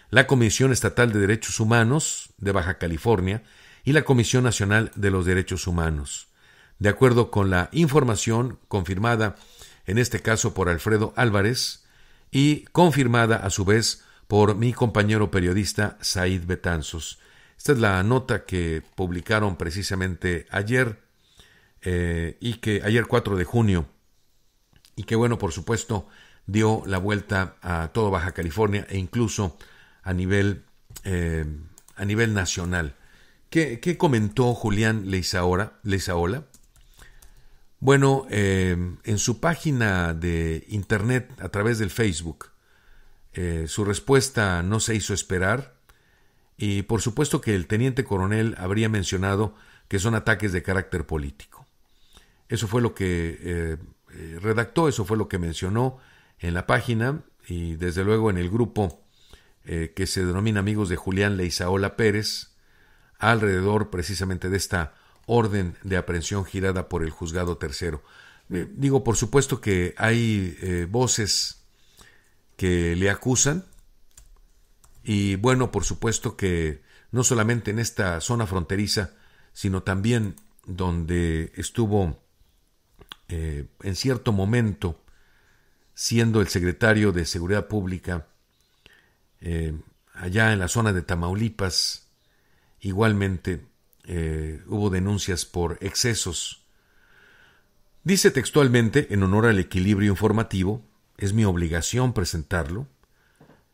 la Comisión Estatal de Derechos Humanos de Baja California y la Comisión Nacional de los Derechos Humanos. De acuerdo con la información confirmada en este caso por Alfredo Álvarez y confirmada a su vez por mi compañero periodista Said Betanzos. Esta es la nota que publicaron precisamente ayer eh, y que ayer 4 de junio y que bueno, por supuesto, dio la vuelta a todo Baja California e incluso a nivel, eh, a nivel nacional. ¿Qué, comentó Julián Leizaola? Bueno, eh, en su página de internet a través del Facebook, su respuesta no se hizo esperar y por supuesto que el teniente coronel habría mencionado que son ataques de carácter político. Eso fue lo que eh, eh, redactó, eso fue lo que mencionó en la página y desde luego en el grupo eh, que se denomina Amigos de Julián Leizaola Pérez, alrededor precisamente de esta orden de aprehensión girada por el juzgado tercero. digo, por supuesto que hay voces que le acusan, y bueno, por supuesto que no solamente en esta zona fronteriza, sino también donde estuvo eh, en cierto momento siendo el secretario de Seguridad Pública eh, allá en la zona de Tamaulipas, igualmente eh, hubo denuncias por excesos. Dice textualmente, en honor al equilibrio informativo, es mi obligación presentarlo,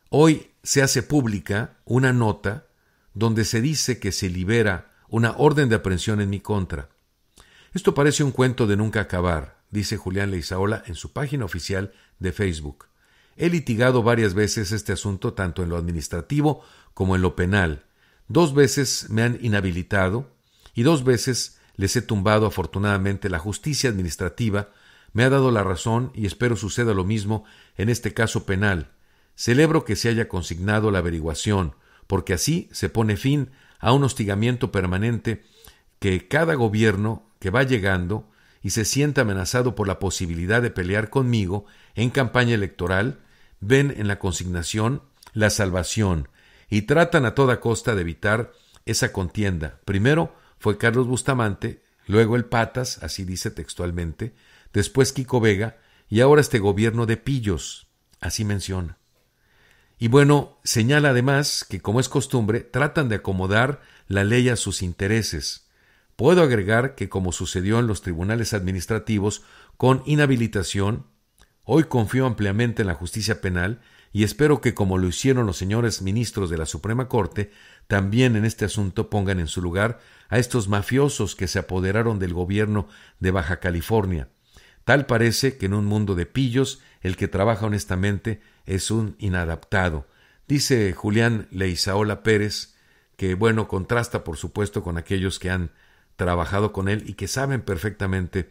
hoy se hace pública una nota donde se dice que se libera una orden de aprehensión en mi contra. Esto parece un cuento de nunca acabar, dice Julián Leizaola en su página oficial de Facebook. He litigado varias veces este asunto tanto en lo administrativo como en lo penal. Dos veces me han inhabilitado y dos veces les he tumbado afortunadamente la justicia administrativa me ha dado la razón y espero suceda lo mismo en este caso penal, Celebro que se haya consignado la averiguación, porque así se pone fin a un hostigamiento permanente que cada gobierno que va llegando y se sienta amenazado por la posibilidad de pelear conmigo en campaña electoral, ven en la consignación la salvación y tratan a toda costa de evitar esa contienda. Primero fue Carlos Bustamante, luego el Patas, así dice textualmente, después Kiko Vega y ahora este gobierno de pillos, así menciona. Y bueno, señala además que, como es costumbre, tratan de acomodar la ley a sus intereses. Puedo agregar que, como sucedió en los tribunales administrativos con inhabilitación, hoy confío ampliamente en la justicia penal y espero que, como lo hicieron los señores ministros de la Suprema Corte, también en este asunto pongan en su lugar a estos mafiosos que se apoderaron del gobierno de Baja California. Tal parece que en un mundo de pillos, el que trabaja honestamente es un inadaptado. Dice Julián Leizaola Pérez, que bueno, contrasta por supuesto con aquellos que han trabajado con él y que saben perfectamente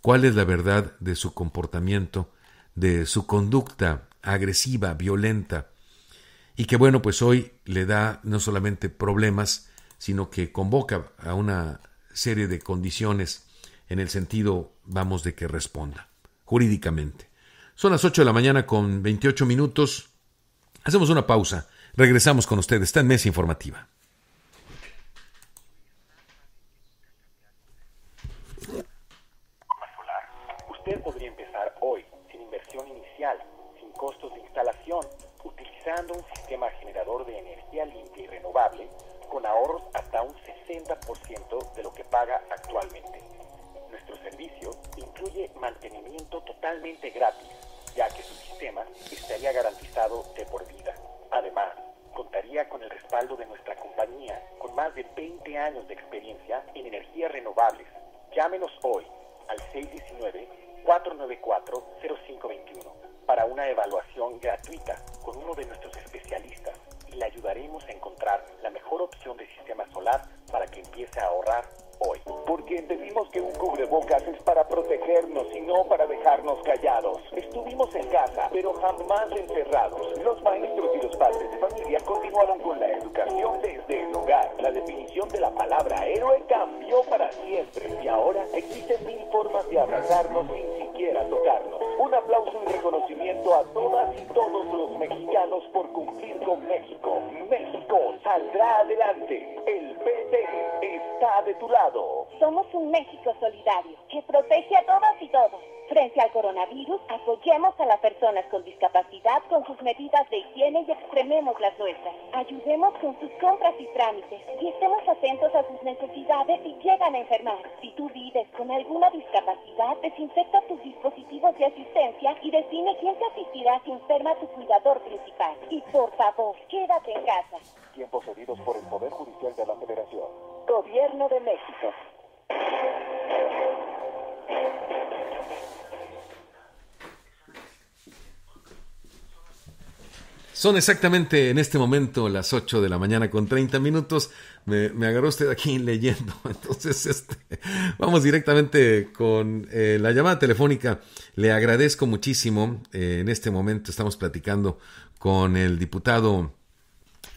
cuál es la verdad de su comportamiento, de su conducta agresiva, violenta, y que bueno, pues hoy le da no solamente problemas, sino que convoca a una serie de condiciones en el sentido, vamos, de que responda jurídicamente. Son las 8 de la mañana con 28 minutos. Hacemos una pausa. Regresamos con ustedes. Está en Mesa Informativa. Usted podría empezar hoy sin inversión inicial, sin costos de instalación, utilizando un sistema generador de energía limpia y renovable con ahorros hasta un 60% de lo que paga actualmente. Nuestro servicio incluye mantenimiento totalmente gratis ya que su sistema estaría garantizado de por vida. Además, contaría con el respaldo de nuestra compañía, con más de 20 años de experiencia en energías renovables. Llámenos hoy al 619-494-0521 para una evaluación gratuita con uno de nuestros especialistas y le ayudaremos a encontrar la mejor opción de sistema solar para que empiece a ahorrar hoy, porque entendimos que un cubrebocas es para protegernos y no para dejarnos callados. Estuvimos en casa, pero jamás encerrados. Los maestros y los padres de familia continuaron con la educación desde el hogar. La definición de la palabra héroe cambió para siempre y ahora existen mil formas de abrazarnos sin siquiera tocarnos. Un aplauso y reconocimiento a todas y todos los mexicanos por cumplir con México. México saldrá adelante. El PT está de tu lado. Somos un México solidario que protege a todas y todos. Frente al coronavirus, apoyemos a las personas con discapacidad con sus medidas de higiene y extrememos las nuestras. Ayudemos con sus compras y trámites y estemos atentos a sus necesidades si llegan a enfermar. Si tú vives con alguna discapacidad, desinfecta tus dispositivos de asistencia y define quién te asistirá si enferma a tu cuidador principal. Y por favor, quédate en casa. Tiempos cedidos por el Poder Judicial de la Federación. Gobierno de México. Son exactamente en este momento las 8 de la mañana con 30 minutos. Me, agarró usted aquí leyendo. Entonces, este, vamos directamente con eh, la llamada telefónica. Le agradezco muchísimo. Eh, en este momento estamos platicando con el diputado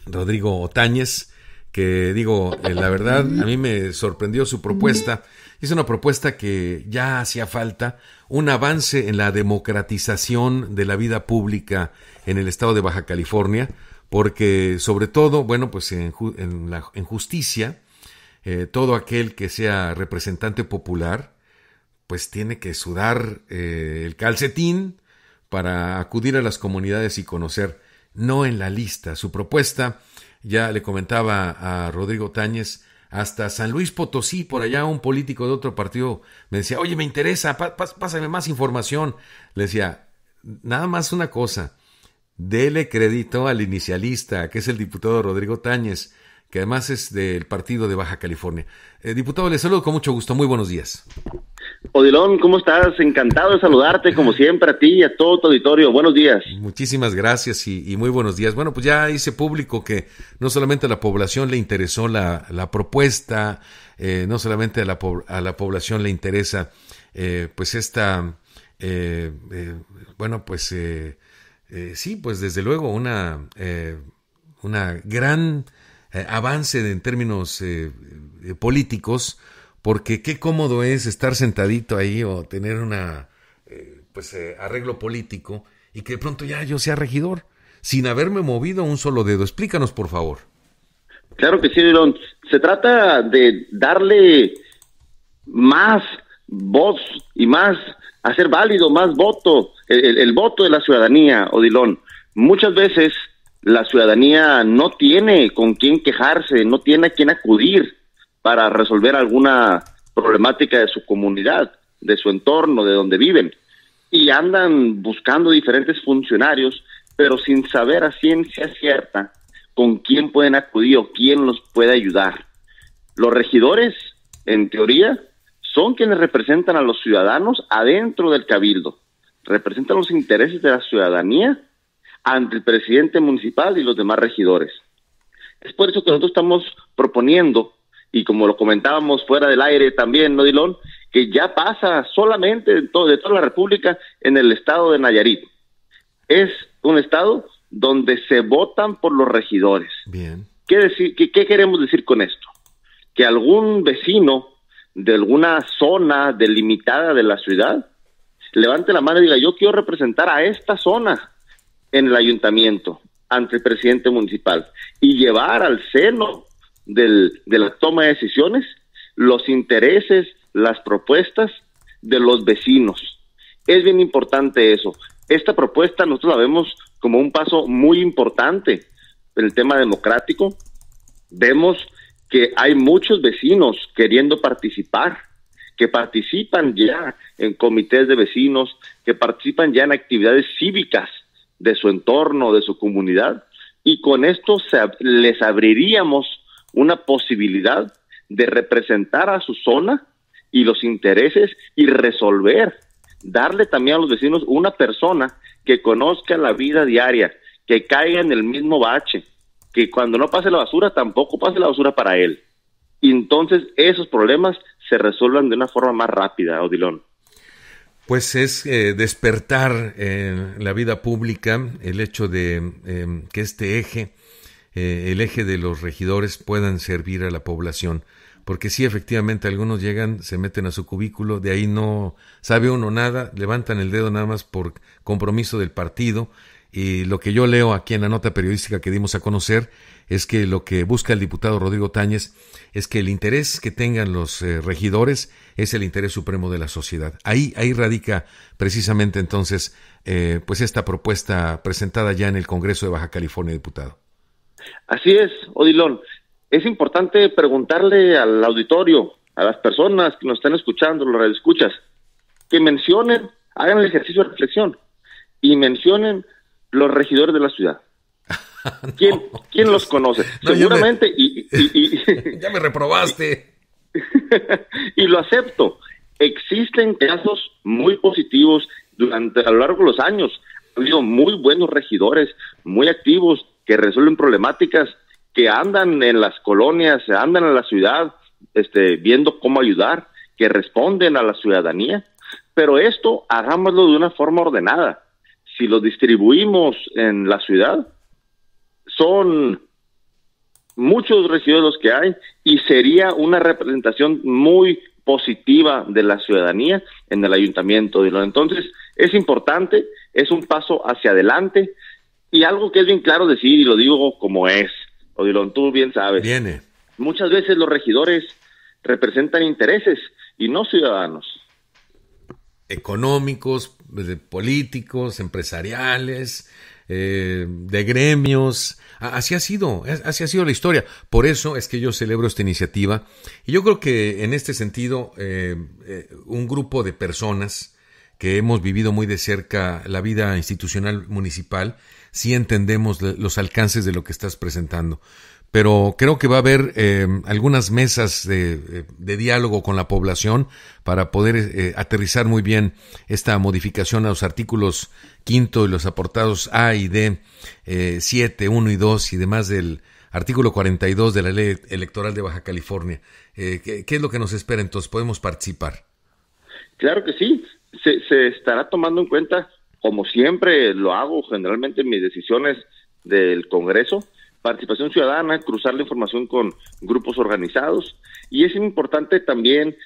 Rodrigo Otañez, que digo, eh, la verdad, a mí me sorprendió su propuesta. Es una propuesta que ya hacía falta un avance en la democratización de la vida pública en el estado de Baja California, porque sobre todo, bueno, pues en, la, en justicia, eh, todo aquel que sea representante popular, pues tiene que sudar eh, el calcetín para acudir a las comunidades y conocer, no en la lista. Su propuesta, ya le comentaba a Rodrigo Táñez, hasta San Luis Potosí, por allá un político de otro partido me decía, oye, me interesa, pásame más información. Le decía, nada más una cosa, dele crédito al inicialista, que es el diputado Rodrigo Táñez, que además es del partido de Baja California. Eh, diputado, le saludo con mucho gusto. Muy buenos días. Odilón, ¿cómo estás? Encantado de saludarte, como siempre, a ti y a todo tu auditorio. Buenos días. Muchísimas gracias y, muy buenos días. Bueno, pues ya hice público que no solamente a la población le interesó la, propuesta, eh, no solamente a la, población le interesa, eh, pues esta, bueno, pues sí, pues desde luego una, una gran eh, avance en términos eh, eh, políticos, porque qué cómodo es estar sentadito ahí o tener una pues arreglo político y que de pronto ya yo sea regidor sin haberme movido un solo dedo. Explícanos, por favor. Claro que sí, Dilón. Se trata de darle más voz y más, hacer válido más voto, el, voto de la ciudadanía, Odilón. Muchas veces la ciudadanía no tiene con quién quejarse, no tiene a quién acudir para resolver alguna problemática de su comunidad, de su entorno, de donde viven. Y andan buscando diferentes funcionarios, pero sin saber a ciencia cierta con quién pueden acudir o quién los puede ayudar. Los regidores, en teoría, son quienes representan a los ciudadanos adentro del cabildo, representan los intereses de la ciudadanía ante el presidente municipal y los demás regidores. Es por eso que nosotros estamos proponiendo, y como lo comentábamos fuera del aire también, ¿no, Que ya pasa solamente de, toda la República en el estado de Nayarit. Es un estado donde se votan por los regidores. Bien. ¿Qué, decir, qué queremos decir con esto? Que algún vecino de alguna zona delimitada de la ciudad levante la mano y diga, yo quiero representar a esta zona en el ayuntamiento ante el presidente municipal y llevar al seno del, de la toma de decisiones los intereses, las propuestas de los vecinos. Es bien importante eso. Esta propuesta nosotros la vemos como un paso muy importante en el tema democrático. Vemos que hay muchos vecinos queriendo participar, que participan ya en comités de vecinos, que participan ya en actividades cívicas de su entorno, de su comunidad, y con esto les abriríamos una posibilidad de representar a su zona y los intereses y resolver, darle también a los vecinos una persona que conozca la vida diaria, que caiga en el mismo bache, que cuando no pase la basura tampoco pase la basura para él. entonces esos problemas se resuelvan de una forma más rápida, Odilón pues es eh, despertar en eh, la vida pública el hecho de eh, que este eje, el eje de los regidores, puedan servir a la población. Porque sí, efectivamente, algunos llegan, se meten a su cubículo, de ahí no sabe uno nada, levantan el dedo nada más por compromiso del partido. Y lo que yo leo aquí en la nota periodística que dimos a conocer es que lo que busca el diputado Rodrigo Táñez es que el interés que tengan los eh, regidores es el interés supremo de la sociedad. Ahí, ahí radica precisamente entonces eh, pues esta propuesta presentada ya en el Congreso de Baja California, diputado. Así es, Odilón. Es importante preguntarle al auditorio, a las personas que nos están escuchando, los escuchas que mencionen, hagan el ejercicio de reflexión y mencionen los regidores de la ciudad. ¿Quién, los conoce? Seguramente. ya me reprobaste. y lo acepto. Existen casos muy positivos durante a lo largo de los años. Ha habido muy buenos regidores, muy activos, que resuelven problemáticas, que andan en las colonias, andan en la ciudad, este, viendo cómo ayudar, que responden a la ciudadanía. Pero esto hagámoslo de una forma ordenada. Si lo distribuimos en la ciudad, son muchos regidores los que hay y sería una representación muy positiva de la ciudadanía en el ayuntamiento Entonces, es importante, es un paso hacia adelante y algo que es bien claro decir y lo digo como es. Odilon, tú bien sabes. Viene. Muchas veces los regidores representan intereses y no ciudadanos. Económicos, políticos, empresariales, eh, de gremios, Así ha sido, así ha sido la historia. Por eso es que yo celebro esta iniciativa. Y yo creo que en este sentido, eh, eh, un grupo de personas que hemos vivido muy de cerca la vida institucional municipal, sí entendemos los alcances de lo que estás presentando pero creo que va a haber eh, algunas mesas eh, de, diálogo con la población para poder eh, aterrizar muy bien esta modificación a los artículos quinto y los aportados A y D, eh, 7, 1 y 2 y demás del artículo 42 de la ley electoral de Baja California. ¿qué, es lo que nos espera entonces? ¿Podemos participar? Claro que sí, se, se estará tomando en cuenta, como siempre lo hago generalmente en mis decisiones del Congreso, participación ciudadana, cruzar la información con grupos organizados y es importante también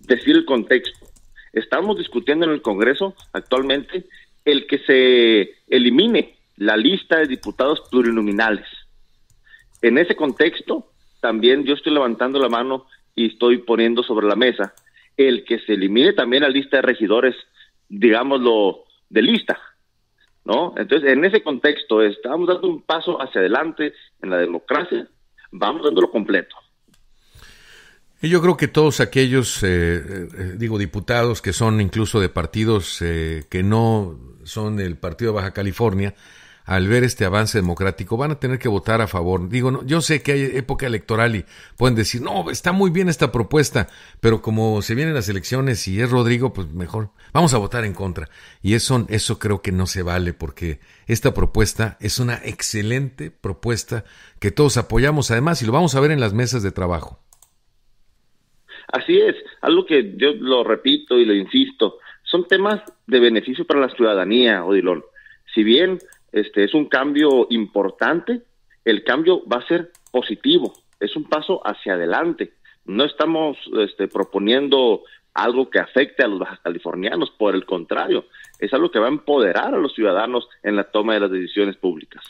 decir el contexto. Estamos discutiendo en el Congreso actualmente el que se elimine la lista de diputados plurinominales. En ese contexto, también yo estoy levantando la mano y estoy poniendo sobre la mesa el que se elimine también la lista de regidores, digámoslo, de lista, ¿no? Entonces, en ese contexto, estamos dando un paso hacia adelante en la democracia, vamos dándolo completo. Y yo creo que todos aquellos, eh, eh, eh, digo, diputados que son incluso de partidos que no son del Partido de Baja California, al ver este avance democrático, van a tener que votar a favor. Digo, no, yo sé que hay época electoral y pueden decir, no, está muy bien esta propuesta, pero como se vienen las elecciones y es Rodrigo, pues mejor vamos a votar en contra. Y eso, eso creo que no se vale, porque esta propuesta es una excelente propuesta que todos apoyamos, además, y lo vamos a ver en las mesas de trabajo. Así es, algo que yo lo repito y lo insisto, son temas de beneficio para la ciudadanía, Odilon. Si bien este, es un cambio importante, el cambio va a ser positivo, es un paso hacia adelante. No estamos este, proponiendo algo que afecte a los bajacalifornianos, por el contrario, es algo que va a empoderar a los ciudadanos en la toma de las decisiones públicas.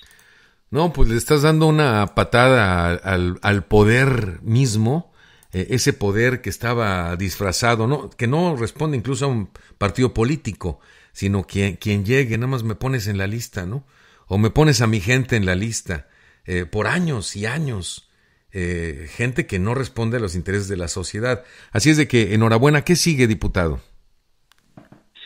No, pues le estás dando una patada al, poder mismo, eh, ese poder que estaba disfrazado, ¿no? que no responde incluso a un partido político, sino quien, quien llegue, nada más me pones en la lista, ¿no? O me pones a mi gente en la lista, eh, por años y años. Eh, gente que no responde a los intereses de la sociedad. Así es de que, enhorabuena, ¿qué sigue, diputado?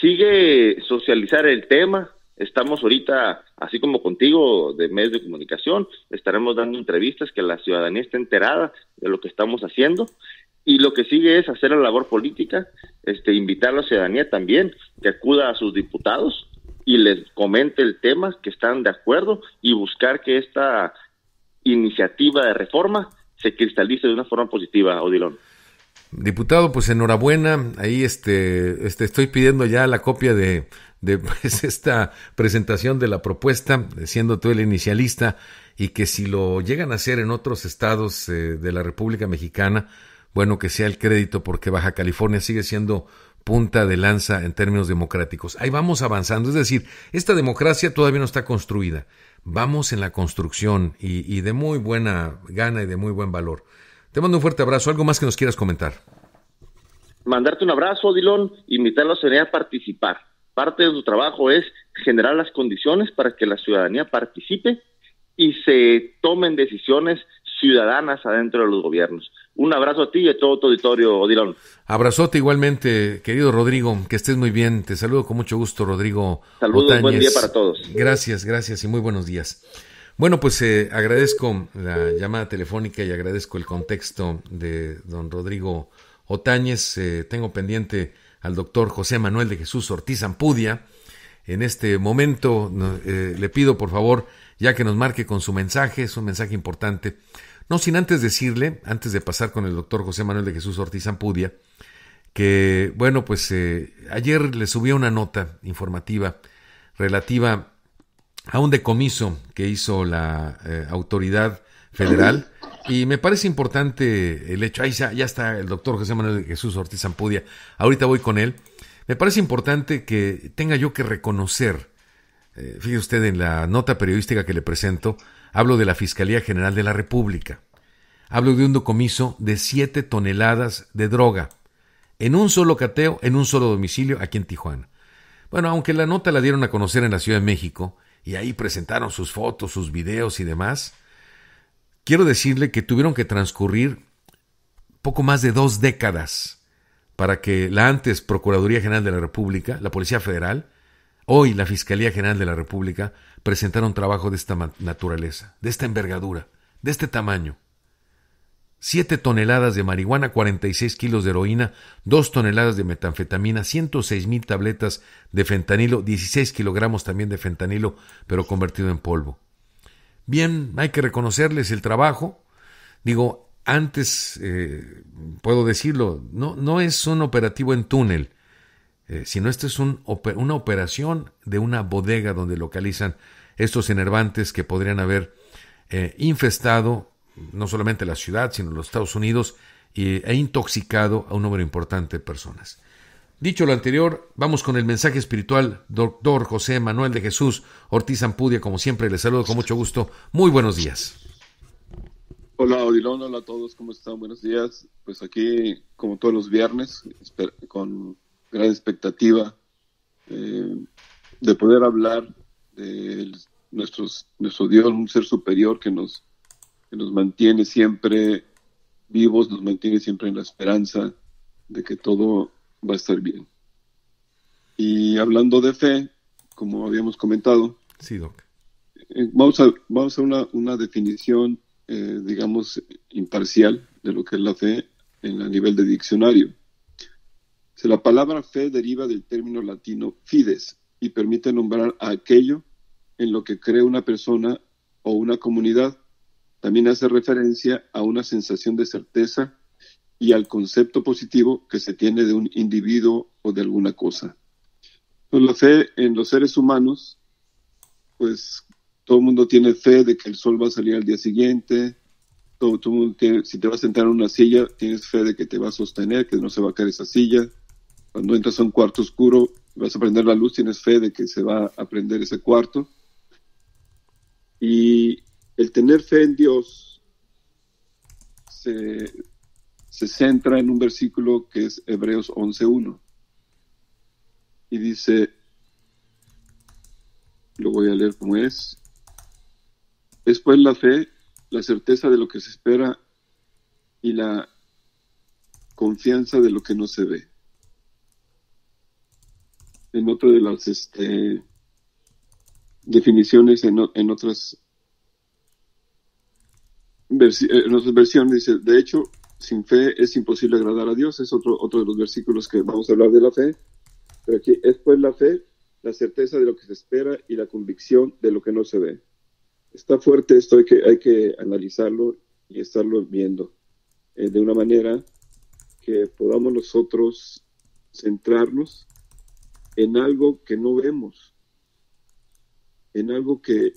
Sigue socializar el tema. Estamos ahorita, así como contigo, de medios de comunicación, estaremos dando entrevistas que la ciudadanía esté enterada de lo que estamos haciendo y lo que sigue es hacer la labor política, este, invitar a la ciudadanía también que acuda a sus diputados y les comente el tema que están de acuerdo y buscar que esta iniciativa de reforma se cristalice de una forma positiva, Odilon. Diputado, pues enhorabuena. Ahí este, este estoy pidiendo ya la copia de, pues, esta presentación de la propuesta, siendo tú el inicialista, y que si lo llegan a hacer en otros estados eh, de la República Mexicana, bueno que sea el crédito porque Baja California sigue siendo punta de lanza en términos democráticos. Ahí vamos avanzando, es decir, esta democracia todavía no está construida, vamos en la construcción y, de muy buena gana y de muy buen valor. Te mando un fuerte abrazo, algo más que nos quieras comentar. Mandarte un abrazo, Dilon, invitar a la ciudadanía a participar. Parte de tu trabajo es generar las condiciones para que la ciudadanía participe y se tomen decisiones ciudadanas adentro de los gobiernos. Un abrazo a ti y a todo tu auditorio, Odilon. Abrazote igualmente, querido Rodrigo, que estés muy bien. Te saludo con mucho gusto, Rodrigo. Saludos, buen día para todos. Gracias, gracias y muy buenos días. Bueno, pues eh, agradezco la llamada telefónica y agradezco el contexto de don Rodrigo Otañez. Eh, tengo pendiente al doctor José Manuel de Jesús Ortiz Ampudia. En este momento eh, le pido, por favor, ya que nos marque con su mensaje, es un mensaje importante, no sin antes decirle, antes de pasar con el doctor José Manuel de Jesús Ortiz Ampudia, que, bueno, pues eh, ayer le subí una nota informativa relativa a un decomiso que hizo la eh, autoridad federal. Y me parece importante el hecho, ahí ya, está el doctor José Manuel de Jesús Ortiz Ampudia, ahorita voy con él. Me parece importante que tenga yo que reconocer, eh, fíjese usted en la nota periodística que le presento, Hablo de la Fiscalía General de la República. Hablo de un docomiso de siete toneladas de droga en un solo cateo, en un solo domicilio aquí en Tijuana. Bueno, aunque la nota la dieron a conocer en la Ciudad de México y ahí presentaron sus fotos, sus videos y demás, quiero decirle que tuvieron que transcurrir poco más de dos décadas para que la antes Procuraduría General de la República, la Policía Federal, hoy la Fiscalía General de la República, presentar un trabajo de esta naturaleza, de esta envergadura, de este tamaño. Siete toneladas de marihuana, 46 kilos de heroína, dos toneladas de metanfetamina, 106 mil tabletas de fentanilo, 16 kilogramos también de fentanilo, pero convertido en polvo. Bien, hay que reconocerles el trabajo. Digo, antes, eh, puedo decirlo, no, no, es un operativo en túnel, eh, sino esto es una operación de una bodega donde localizan estos enervantes que podrían haber eh, infestado no solamente la ciudad, sino los Estados Unidos e intoxicado a un número importante de personas. Dicho lo anterior, vamos con el mensaje espiritual. Doctor José Manuel de Jesús Ortiz Ampudia, como siempre, les saludo con mucho gusto. Muy buenos días. Hola, Odilon, hola a todos, ¿cómo están? Buenos días. Pues aquí, como todos los viernes, con gran expectativa eh, de poder hablar de nuestro Dios, un ser superior que nos, que nos mantiene siempre vivos, nos mantiene siempre en la esperanza de que todo va a estar bien. Y hablando de fe, como habíamos comentado, eh, Vamos, a, vamos a una, definición, eh, digamos, imparcial de lo que es la fe en a nivel de diccionario. la palabra fe deriva del término latino fides, y permite nombrar a aquello en lo que cree una persona o una comunidad. También hace referencia a una sensación de certeza y al concepto positivo que se tiene de un individuo o de alguna cosa. Pues la fe en los seres humanos, pues todo el mundo tiene fe de que el sol va a salir al día siguiente, todo, si te vas a sentar en una silla, tienes fe de que te va a sostener, que no se va a caer esa silla. Cuando entras a un cuarto oscuro, vas a aprender la luz, tienes fe de que se va a aprender ese cuarto. Y el tener fe en Dios se, se centra en un versículo que es Hebreos 11.1. Y dice, lo voy a leer como es, es pues la fe, la certeza de lo que se espera y la confianza de lo que no se ve en otra de las este, definiciones, en, en otras versiones, dice, de hecho, sin fe es imposible agradar a Dios, es otro, otro de los versículos que vamos a hablar de la fe, pero aquí es pues la fe, la certeza de lo que se espera y la convicción de lo que no se ve. Está fuerte esto, hay que, hay que analizarlo y estarlo viendo eh, de una manera que podamos nosotros centrarnos en algo que no vemos, en algo que,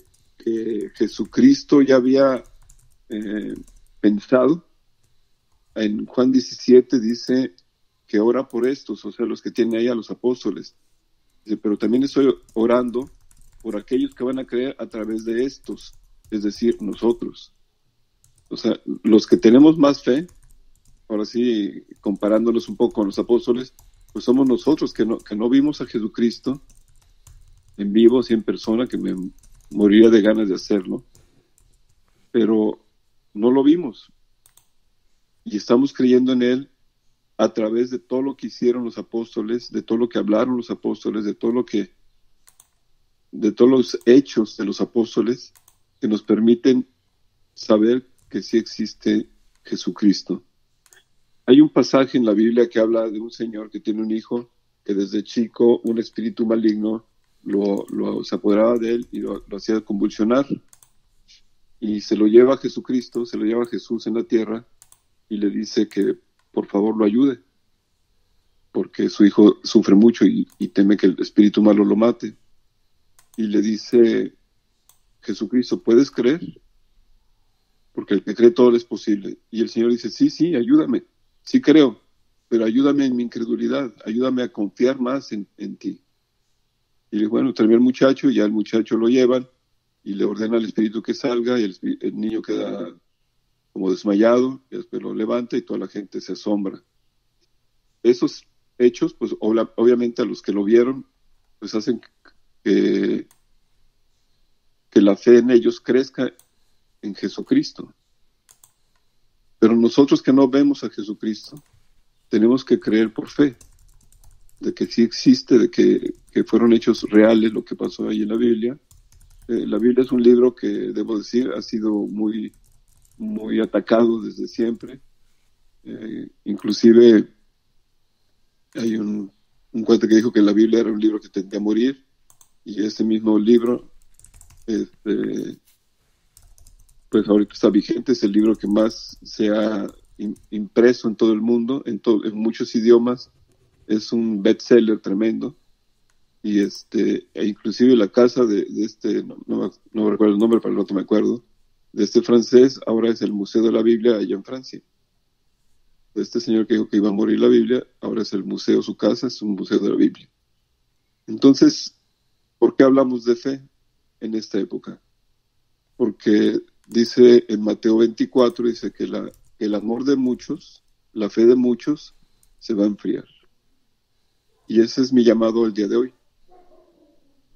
Jesucristo ya había eh, pensado. En Juan 17 dice que ora por estos, o sea, los que tiene ahí a los apóstoles. pero también estoy orando por aquellos que van a creer a través de estos, es decir, nosotros. O sea, los que tenemos más fe, ahora sí, comparándolos un poco con los apóstoles, pues somos nosotros que no, que no vimos a Jesucristo en vivo, así en persona, que me moría de ganas de hacerlo, pero no lo vimos. Y estamos creyendo en Él a través de todo lo que hicieron los apóstoles, de todo lo que hablaron los apóstoles, de todo lo que de todos los hechos de los apóstoles que nos permiten saber que sí existe Jesucristo. Hay un pasaje en la Biblia que habla de un señor que tiene un hijo que desde chico un espíritu maligno lo, se apoderaba de él y lo, hacía convulsionar. Y se lo lleva a Jesucristo, se lo lleva a Jesús en la tierra y le dice que por favor lo ayude, porque su hijo sufre mucho y, teme que el espíritu malo lo mate. Y le dice Jesucristo, ¿puedes creer? Porque el que cree todo es posible. Y el Señor dice, sí, sí, ayúdame sí creo, pero ayúdame en mi incredulidad, ayúdame a confiar más en, ti. Y le bueno, termina el muchacho, ya el muchacho lo llevan y le ordena al espíritu que salga y el, niño queda como desmayado, y después lo levanta y toda la gente se asombra. Esos hechos, pues obviamente a los que lo vieron, pues hacen que la fe en ellos crezca en Jesucristo. Pero nosotros que no vemos a Jesucristo, tenemos que creer por fe, de que sí existe, de que, fueron hechos reales lo que pasó ahí en la Biblia. Eh, la Biblia es un libro que, debo decir, ha sido muy, muy atacado desde siempre. Eh, inclusive hay un, un cuate que dijo que la Biblia era un libro que tendía a morir y ese mismo libro este, pues ahorita está vigente, es el libro que más se ha impreso en todo el mundo, en, muchos idiomas, es un bestseller tremendo y este e inclusive la casa de, este no, me recuerdo el nombre pero el otro me acuerdo de este francés ahora es el museo de la Biblia allá en Francia este señor que dijo que iba a morir la Biblia ahora es el museo su casa es un museo de la Biblia entonces por qué hablamos de fe en esta época porque dice en Mateo 24, dice que el amor de muchos, la fe de muchos, se va a enfriar. Y ese es mi llamado el día de hoy.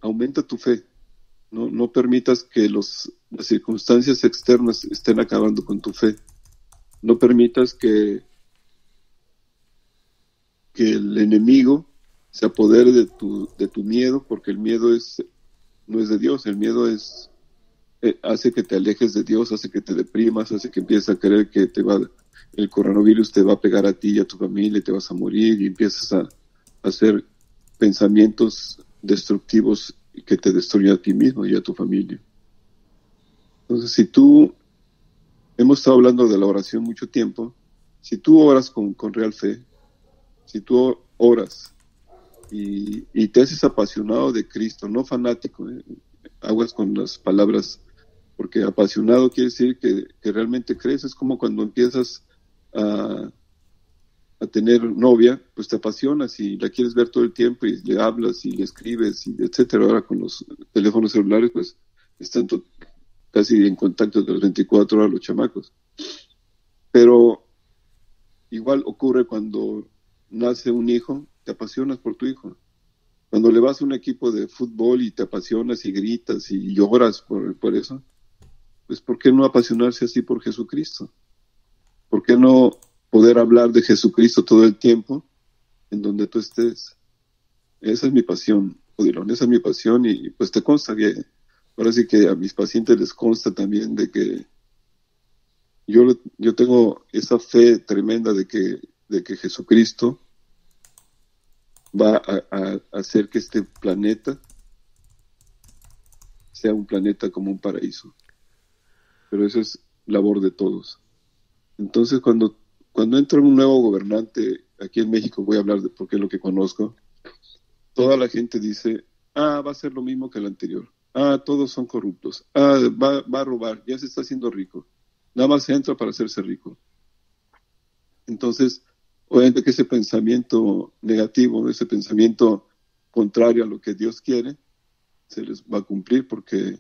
Aumenta tu fe. No, no permitas que los, las circunstancias externas estén acabando con tu fe. No permitas que, que el enemigo se apodere de tu, de tu miedo, porque el miedo es, no es de Dios, el miedo es eh, hace que te alejes de Dios, hace que te deprimas, hace que empieces a creer que te va, el coronavirus te va a pegar a ti y a tu familia y te vas a morir y empiezas a, hacer pensamientos destructivos que te destruyen a ti mismo y a tu familia. Entonces, si tú, hemos estado hablando de la oración mucho tiempo, si tú oras con, real fe, si tú oras y, te haces apasionado de Cristo, no fanático, eh, aguas con las palabras porque apasionado quiere decir que, realmente crees, es como cuando empiezas a, tener novia, pues te apasionas y la quieres ver todo el tiempo y le hablas y le escribes, y etcétera. Ahora con los teléfonos celulares, pues están casi en contacto de las 24 horas los chamacos. Pero igual ocurre cuando nace un hijo, te apasionas por tu hijo. Cuando le vas a un equipo de fútbol y te apasionas y gritas y lloras por, por eso, pues, ¿por qué no apasionarse así por Jesucristo? ¿Por qué no poder hablar de Jesucristo todo el tiempo en donde tú estés? Esa es mi pasión, Odilon, esa es mi pasión y pues te consta que, ahora sí que a mis pacientes les consta también de que yo, yo tengo esa fe tremenda de que, de que Jesucristo va a, hacer que este planeta sea un planeta como un paraíso pero eso es labor de todos. Entonces, cuando, cuando entra un nuevo gobernante, aquí en México voy a hablar de porque es lo que conozco, toda la gente dice, ah, va a ser lo mismo que el anterior, ah, todos son corruptos, ah, va, va a robar, ya se está haciendo rico, nada más entra para hacerse rico. Entonces, obviamente que ese pensamiento negativo, ese pensamiento contrario a lo que Dios quiere, se les va a cumplir porque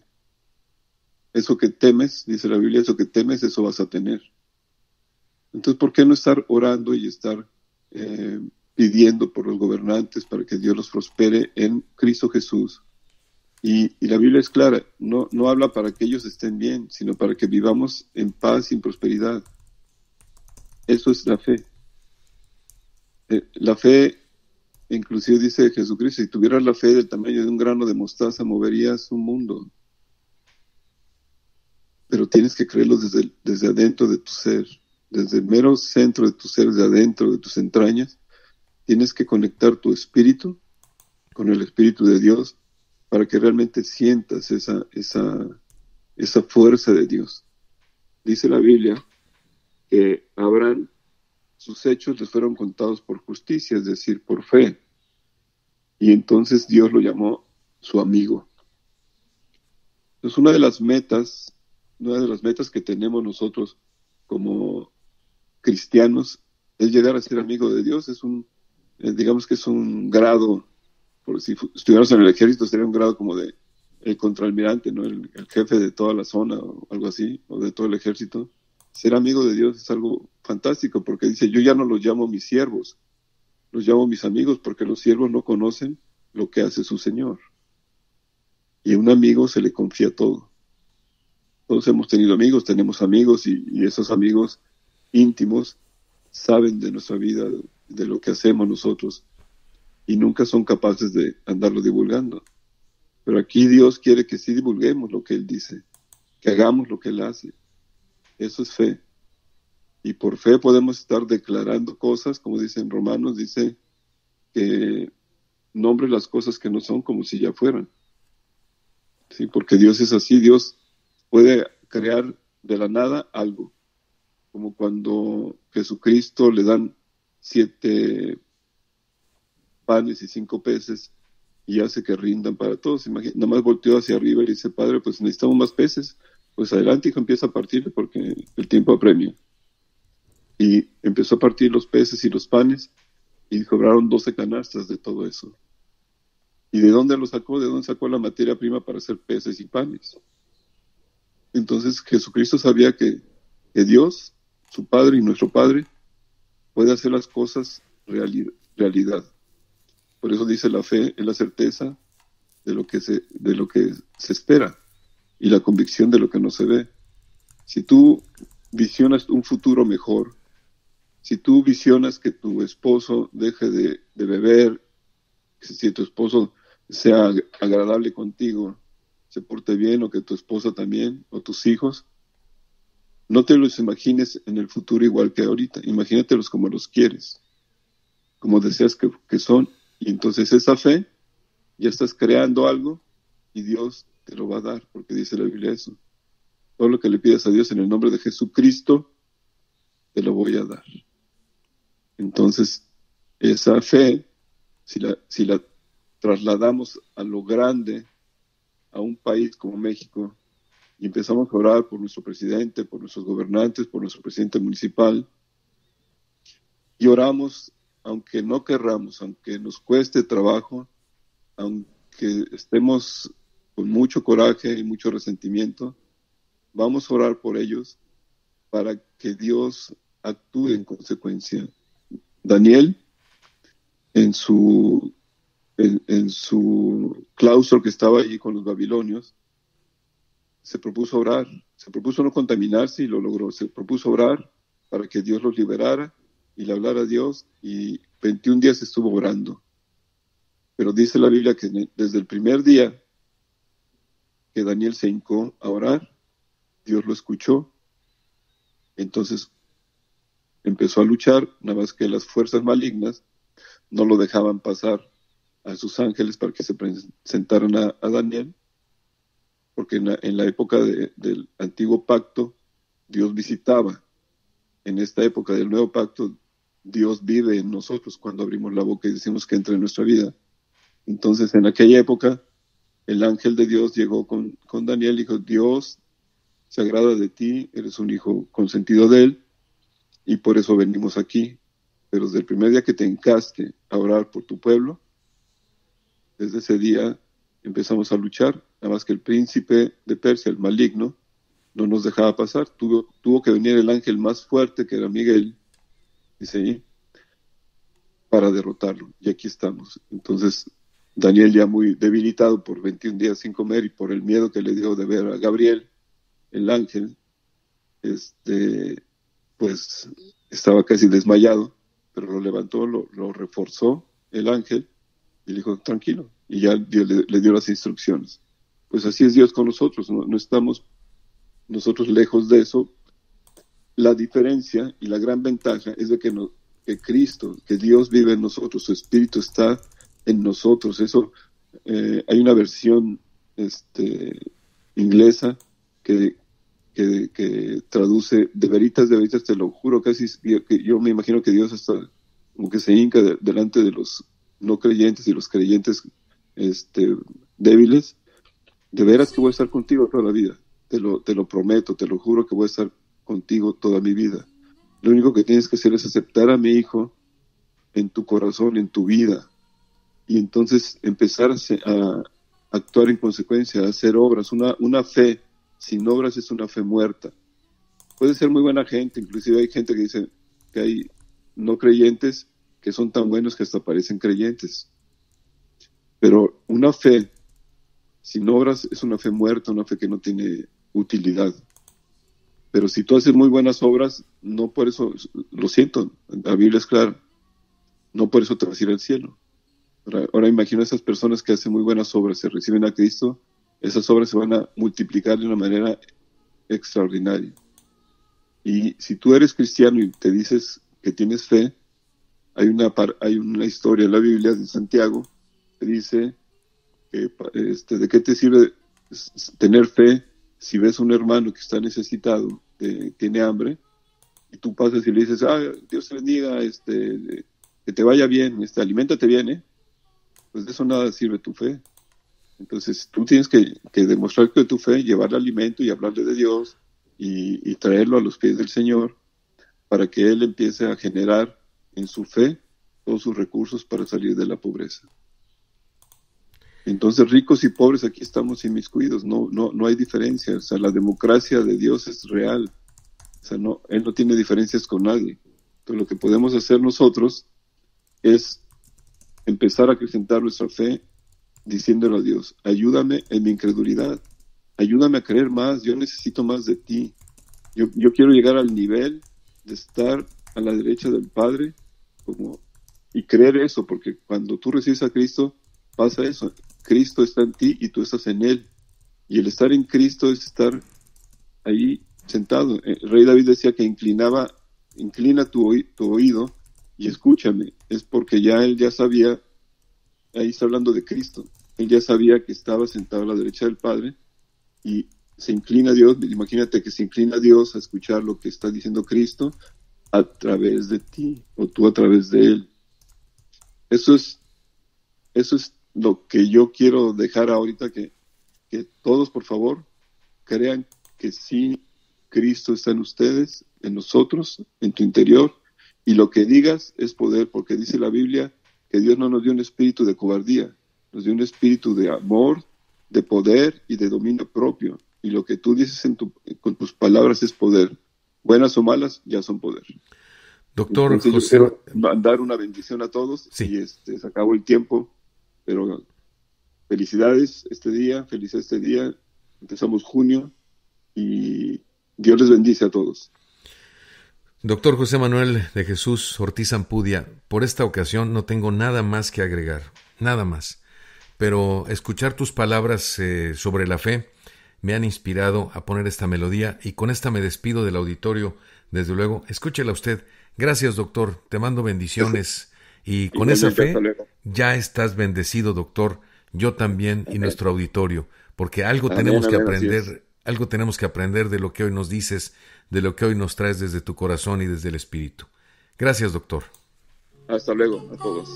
eso que temes, dice la Biblia, eso que temes, eso vas a tener. Entonces, ¿por qué no estar orando y estar eh, pidiendo por los gobernantes para que Dios los prospere en Cristo Jesús? Y, la Biblia es clara, no, no habla para que ellos estén bien, sino para que vivamos en paz y en prosperidad. Eso es la fe. Eh, la fe, inclusive dice Jesucristo, si tuvieras la fe del tamaño de un grano de mostaza, moverías un mundo pero tienes que creerlo desde, desde adentro de tu ser, desde el mero centro de tu ser, desde adentro de tus entrañas. Tienes que conectar tu espíritu con el espíritu de Dios para que realmente sientas esa, esa, esa fuerza de Dios. Dice la Biblia que Abraham, sus hechos les fueron contados por justicia, es decir, por fe. Y entonces Dios lo llamó su amigo. Es una de las metas una de las metas que tenemos nosotros como cristianos es llegar a ser amigo de Dios. Es un, eh, digamos que es un grado, por si estuviéramos en el ejército sería un grado como de el contraalmirante, ¿no? El, el, jefe de toda la zona o algo así, o de todo el ejército. Ser amigo de Dios es algo fantástico porque dice, yo ya no los llamo mis siervos, los llamo mis amigos porque los siervos no conocen lo que hace su Señor. Y a un amigo se le confía todo. Todos hemos tenido amigos, tenemos amigos y, esos amigos íntimos saben de nuestra vida, de lo que hacemos nosotros y nunca son capaces de andarlo divulgando. Pero aquí Dios quiere que sí divulguemos lo que Él dice, que hagamos lo que Él hace. Eso es fe. Y por fe podemos estar declarando cosas, como dicen Romanos, dice que nombre las cosas que no son como si ya fueran. Sí, porque Dios es así, Dios puede crear de la nada algo, como cuando Jesucristo le dan siete panes y cinco peces y hace que rindan para todos. Imagina, nada más volteó hacia arriba y dice, Padre, pues necesitamos más peces, pues adelante, y empieza a partir porque el tiempo apremia. Y empezó a partir los peces y los panes y cobraron 12 canastas de todo eso. ¿Y de dónde lo sacó? ¿De dónde sacó la materia prima para hacer peces y panes? Entonces Jesucristo sabía que, que Dios, su Padre y nuestro Padre, puede hacer las cosas realidad. Por eso dice la fe es la certeza de lo que se, de lo que se espera y la convicción de lo que no se ve. Si tú visionas un futuro mejor, si tú visionas que tu esposo deje de beber, si tu esposo sea agradable contigo, se porte bien o que tu esposa también o tus hijos. No te los imagines en el futuro igual que ahorita, imagínatelos como los quieres, como deseas que, son. Y entonces esa fe, ya estás creando algo y Dios te lo va a dar, porque dice la Biblia eso. Todo lo que le pidas a Dios en el nombre de Jesucristo, te lo voy a dar. Entonces, esa fe, si si la trasladamos a lo grande, a un país como México y empezamos a orar por nuestro presidente, por nuestros gobernantes, por nuestro presidente municipal, y oramos aunque no querramos, aunque nos cueste trabajo, aunque estemos con mucho coraje y mucho resentimiento, vamos a orar por ellos para que Dios actúe en consecuencia. Daniel, en su en, su claustro que estaba allí con los babilonios, se propuso orar, se propuso no contaminarse y lo logró, se propuso orar para que Dios los liberara y le hablara a Dios y 21 días estuvo orando. Pero dice la Biblia que desde el primer día que Daniel se hincó a orar, Dios lo escuchó, entonces empezó a luchar, nada más que las fuerzas malignas no lo dejaban pasar a sus ángeles para que se presentaran a, Daniel, porque en la, época del antiguo pacto Dios visitaba, en esta época del nuevo pacto Dios vive en nosotros cuando abrimos la boca y decimos que entra en nuestra vida. Entonces en aquella época el ángel de Dios llegó con, con Daniel y dijo, Dios se agrada de ti, eres un hijo consentido de él y por eso venimos aquí. Pero desde el primer día que te encaste a orar por tu pueblo, desde ese día empezamos a luchar, nada más que el príncipe de Persia, el maligno, no nos dejaba pasar. Tuvo, tuvo que venir el ángel más fuerte, que era Miguel, para derrotarlo. Y aquí estamos. Entonces, Daniel ya muy debilitado por 21 días sin comer y por el miedo que le dio de ver a Gabriel, el ángel, este, pues estaba casi desmayado, pero lo levantó, lo reforzó el ángel y le dijo, tranquilo. Y ya le, dio las instrucciones. Pues así es Dios con nosotros, no, estamos nosotros lejos de eso. La diferencia y la gran ventaja es de que, Cristo, que Dios vive en nosotros, su Espíritu está en nosotros. Eso, eh, hay una versión este, inglesa que, traduce de veritas, de veritas, te lo juro, casi que yo me imagino que Dios está como que se hinca delante de los no creyentes y los creyentes este, débiles, de veras que voy a estar contigo toda la vida. Te lo, te lo prometo, te lo juro que voy a estar contigo toda mi vida. Lo único que tienes que hacer es aceptar a mi hijo en tu corazón, en tu vida, y entonces empezar a, actuar en consecuencia, a hacer obras. Una, una fe sin obras es una fe muerta. Puede ser muy buena gente, inclusive hay gente que dice que hay no creyentes que son tan buenos que hasta parecen creyentes. Pero una fe sin obras es una fe muerta, una fe que no tiene utilidad. Pero si tú haces muy buenas obras, no por eso, lo siento, la Biblia es clara, no por eso te vas a ir al cielo. Ahora, imagino a esas personas que hacen muy buenas obras, se reciben a Cristo, esas obras se van a multiplicar de una manera extraordinaria. Y si tú eres cristiano y te dices que tienes fe, hay una, hay una historia en la Biblia de Santiago que dice, este, ¿de qué te sirve tener fe si ves a un hermano que está necesitado, que tiene hambre, y tú pasas y le dices, ah, Dios te bendiga, este, que te vaya bien, este, alimentate bien, viene ¿eh? Pues de eso nada sirve tu fe. Entonces tú tienes que, demostrar que tu fe, llevar alimento y hablarle de Dios y, traerlo a los pies del Señor para que Él empiece a generar en su fe todos sus recursos para salir de la pobreza. Entonces, ricos y pobres aquí estamos inmiscuidos, no, no, no hay diferencia. O sea, la democracia de Dios es real. O sea, no, Él no tiene diferencias con nadie. Entonces, lo que podemos hacer nosotros es empezar a acrecentar nuestra fe diciéndole a Dios, ayúdame en mi incredulidad, ayúdame a creer más, yo necesito más de ti. Yo, yo quiero llegar al nivel de estar a la derecha del Padre y creer eso, porque cuando tú recibes a Cristo, pasa eso. Cristo está en ti y tú estás en Él. Y el estar en Cristo es estar ahí sentado. El eh, rey David decía que inclinaba, inclina tu, tu oído y escúchame. Es porque ya él ya sabía, ahí está hablando de Cristo. Él ya sabía que estaba sentado a la derecha del Padre y se inclina a Dios. Imagínate que se inclina a Dios a escuchar lo que está diciendo Cristo a través de ti o tú a través de él. Eso es, eso es lo que yo quiero dejar ahorita que, que todos por favor crean que sí Cristo está en ustedes, en nosotros, en tu interior y lo que digas es poder porque dice la Biblia que Dios no nos dio un espíritu de cobardía, nos dio un espíritu de amor, de poder y de dominio propio. Y lo que tú dices en con tus palabras es poder buenas o malas, ya son poder. Doctor José... dar una bendición a todos sí. y este, se acabó el tiempo, pero felicidades este día, feliz este día, empezamos junio y Dios les bendice a todos. Doctor José Manuel de Jesús Ortiz Ampudia, por esta ocasión no tengo nada más que agregar, nada más, pero escuchar tus palabras eh, sobre la fe me han inspirado a poner esta melodía y con esta me despido del auditorio. Desde luego, escúchela usted. Gracias, doctor. Te mando bendiciones. Y con esa fe, ya estás bendecido, doctor. Yo también y nuestro auditorio. Porque algo tenemos que aprender, algo tenemos que aprender de lo que hoy nos dices, de lo que hoy nos traes desde tu corazón y desde el espíritu. Gracias, doctor. Hasta luego a todos.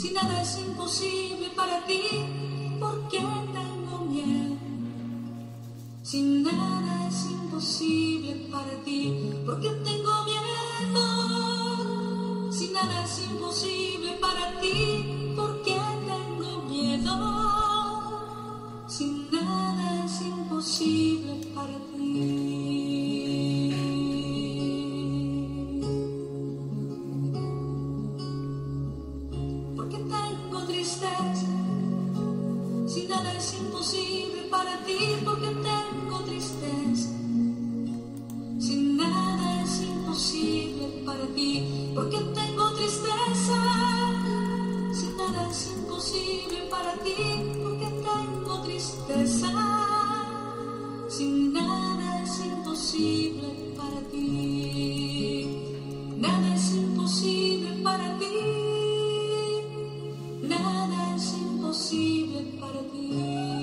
Si nada es imposible. Sin nada es imposible para ti, porque tengo miedo? Sin nada es imposible para ti, porque tengo miedo. Sin nada es imposible para ti. imposible para ti. Nada es imposible para ti. Nada es imposible para ti.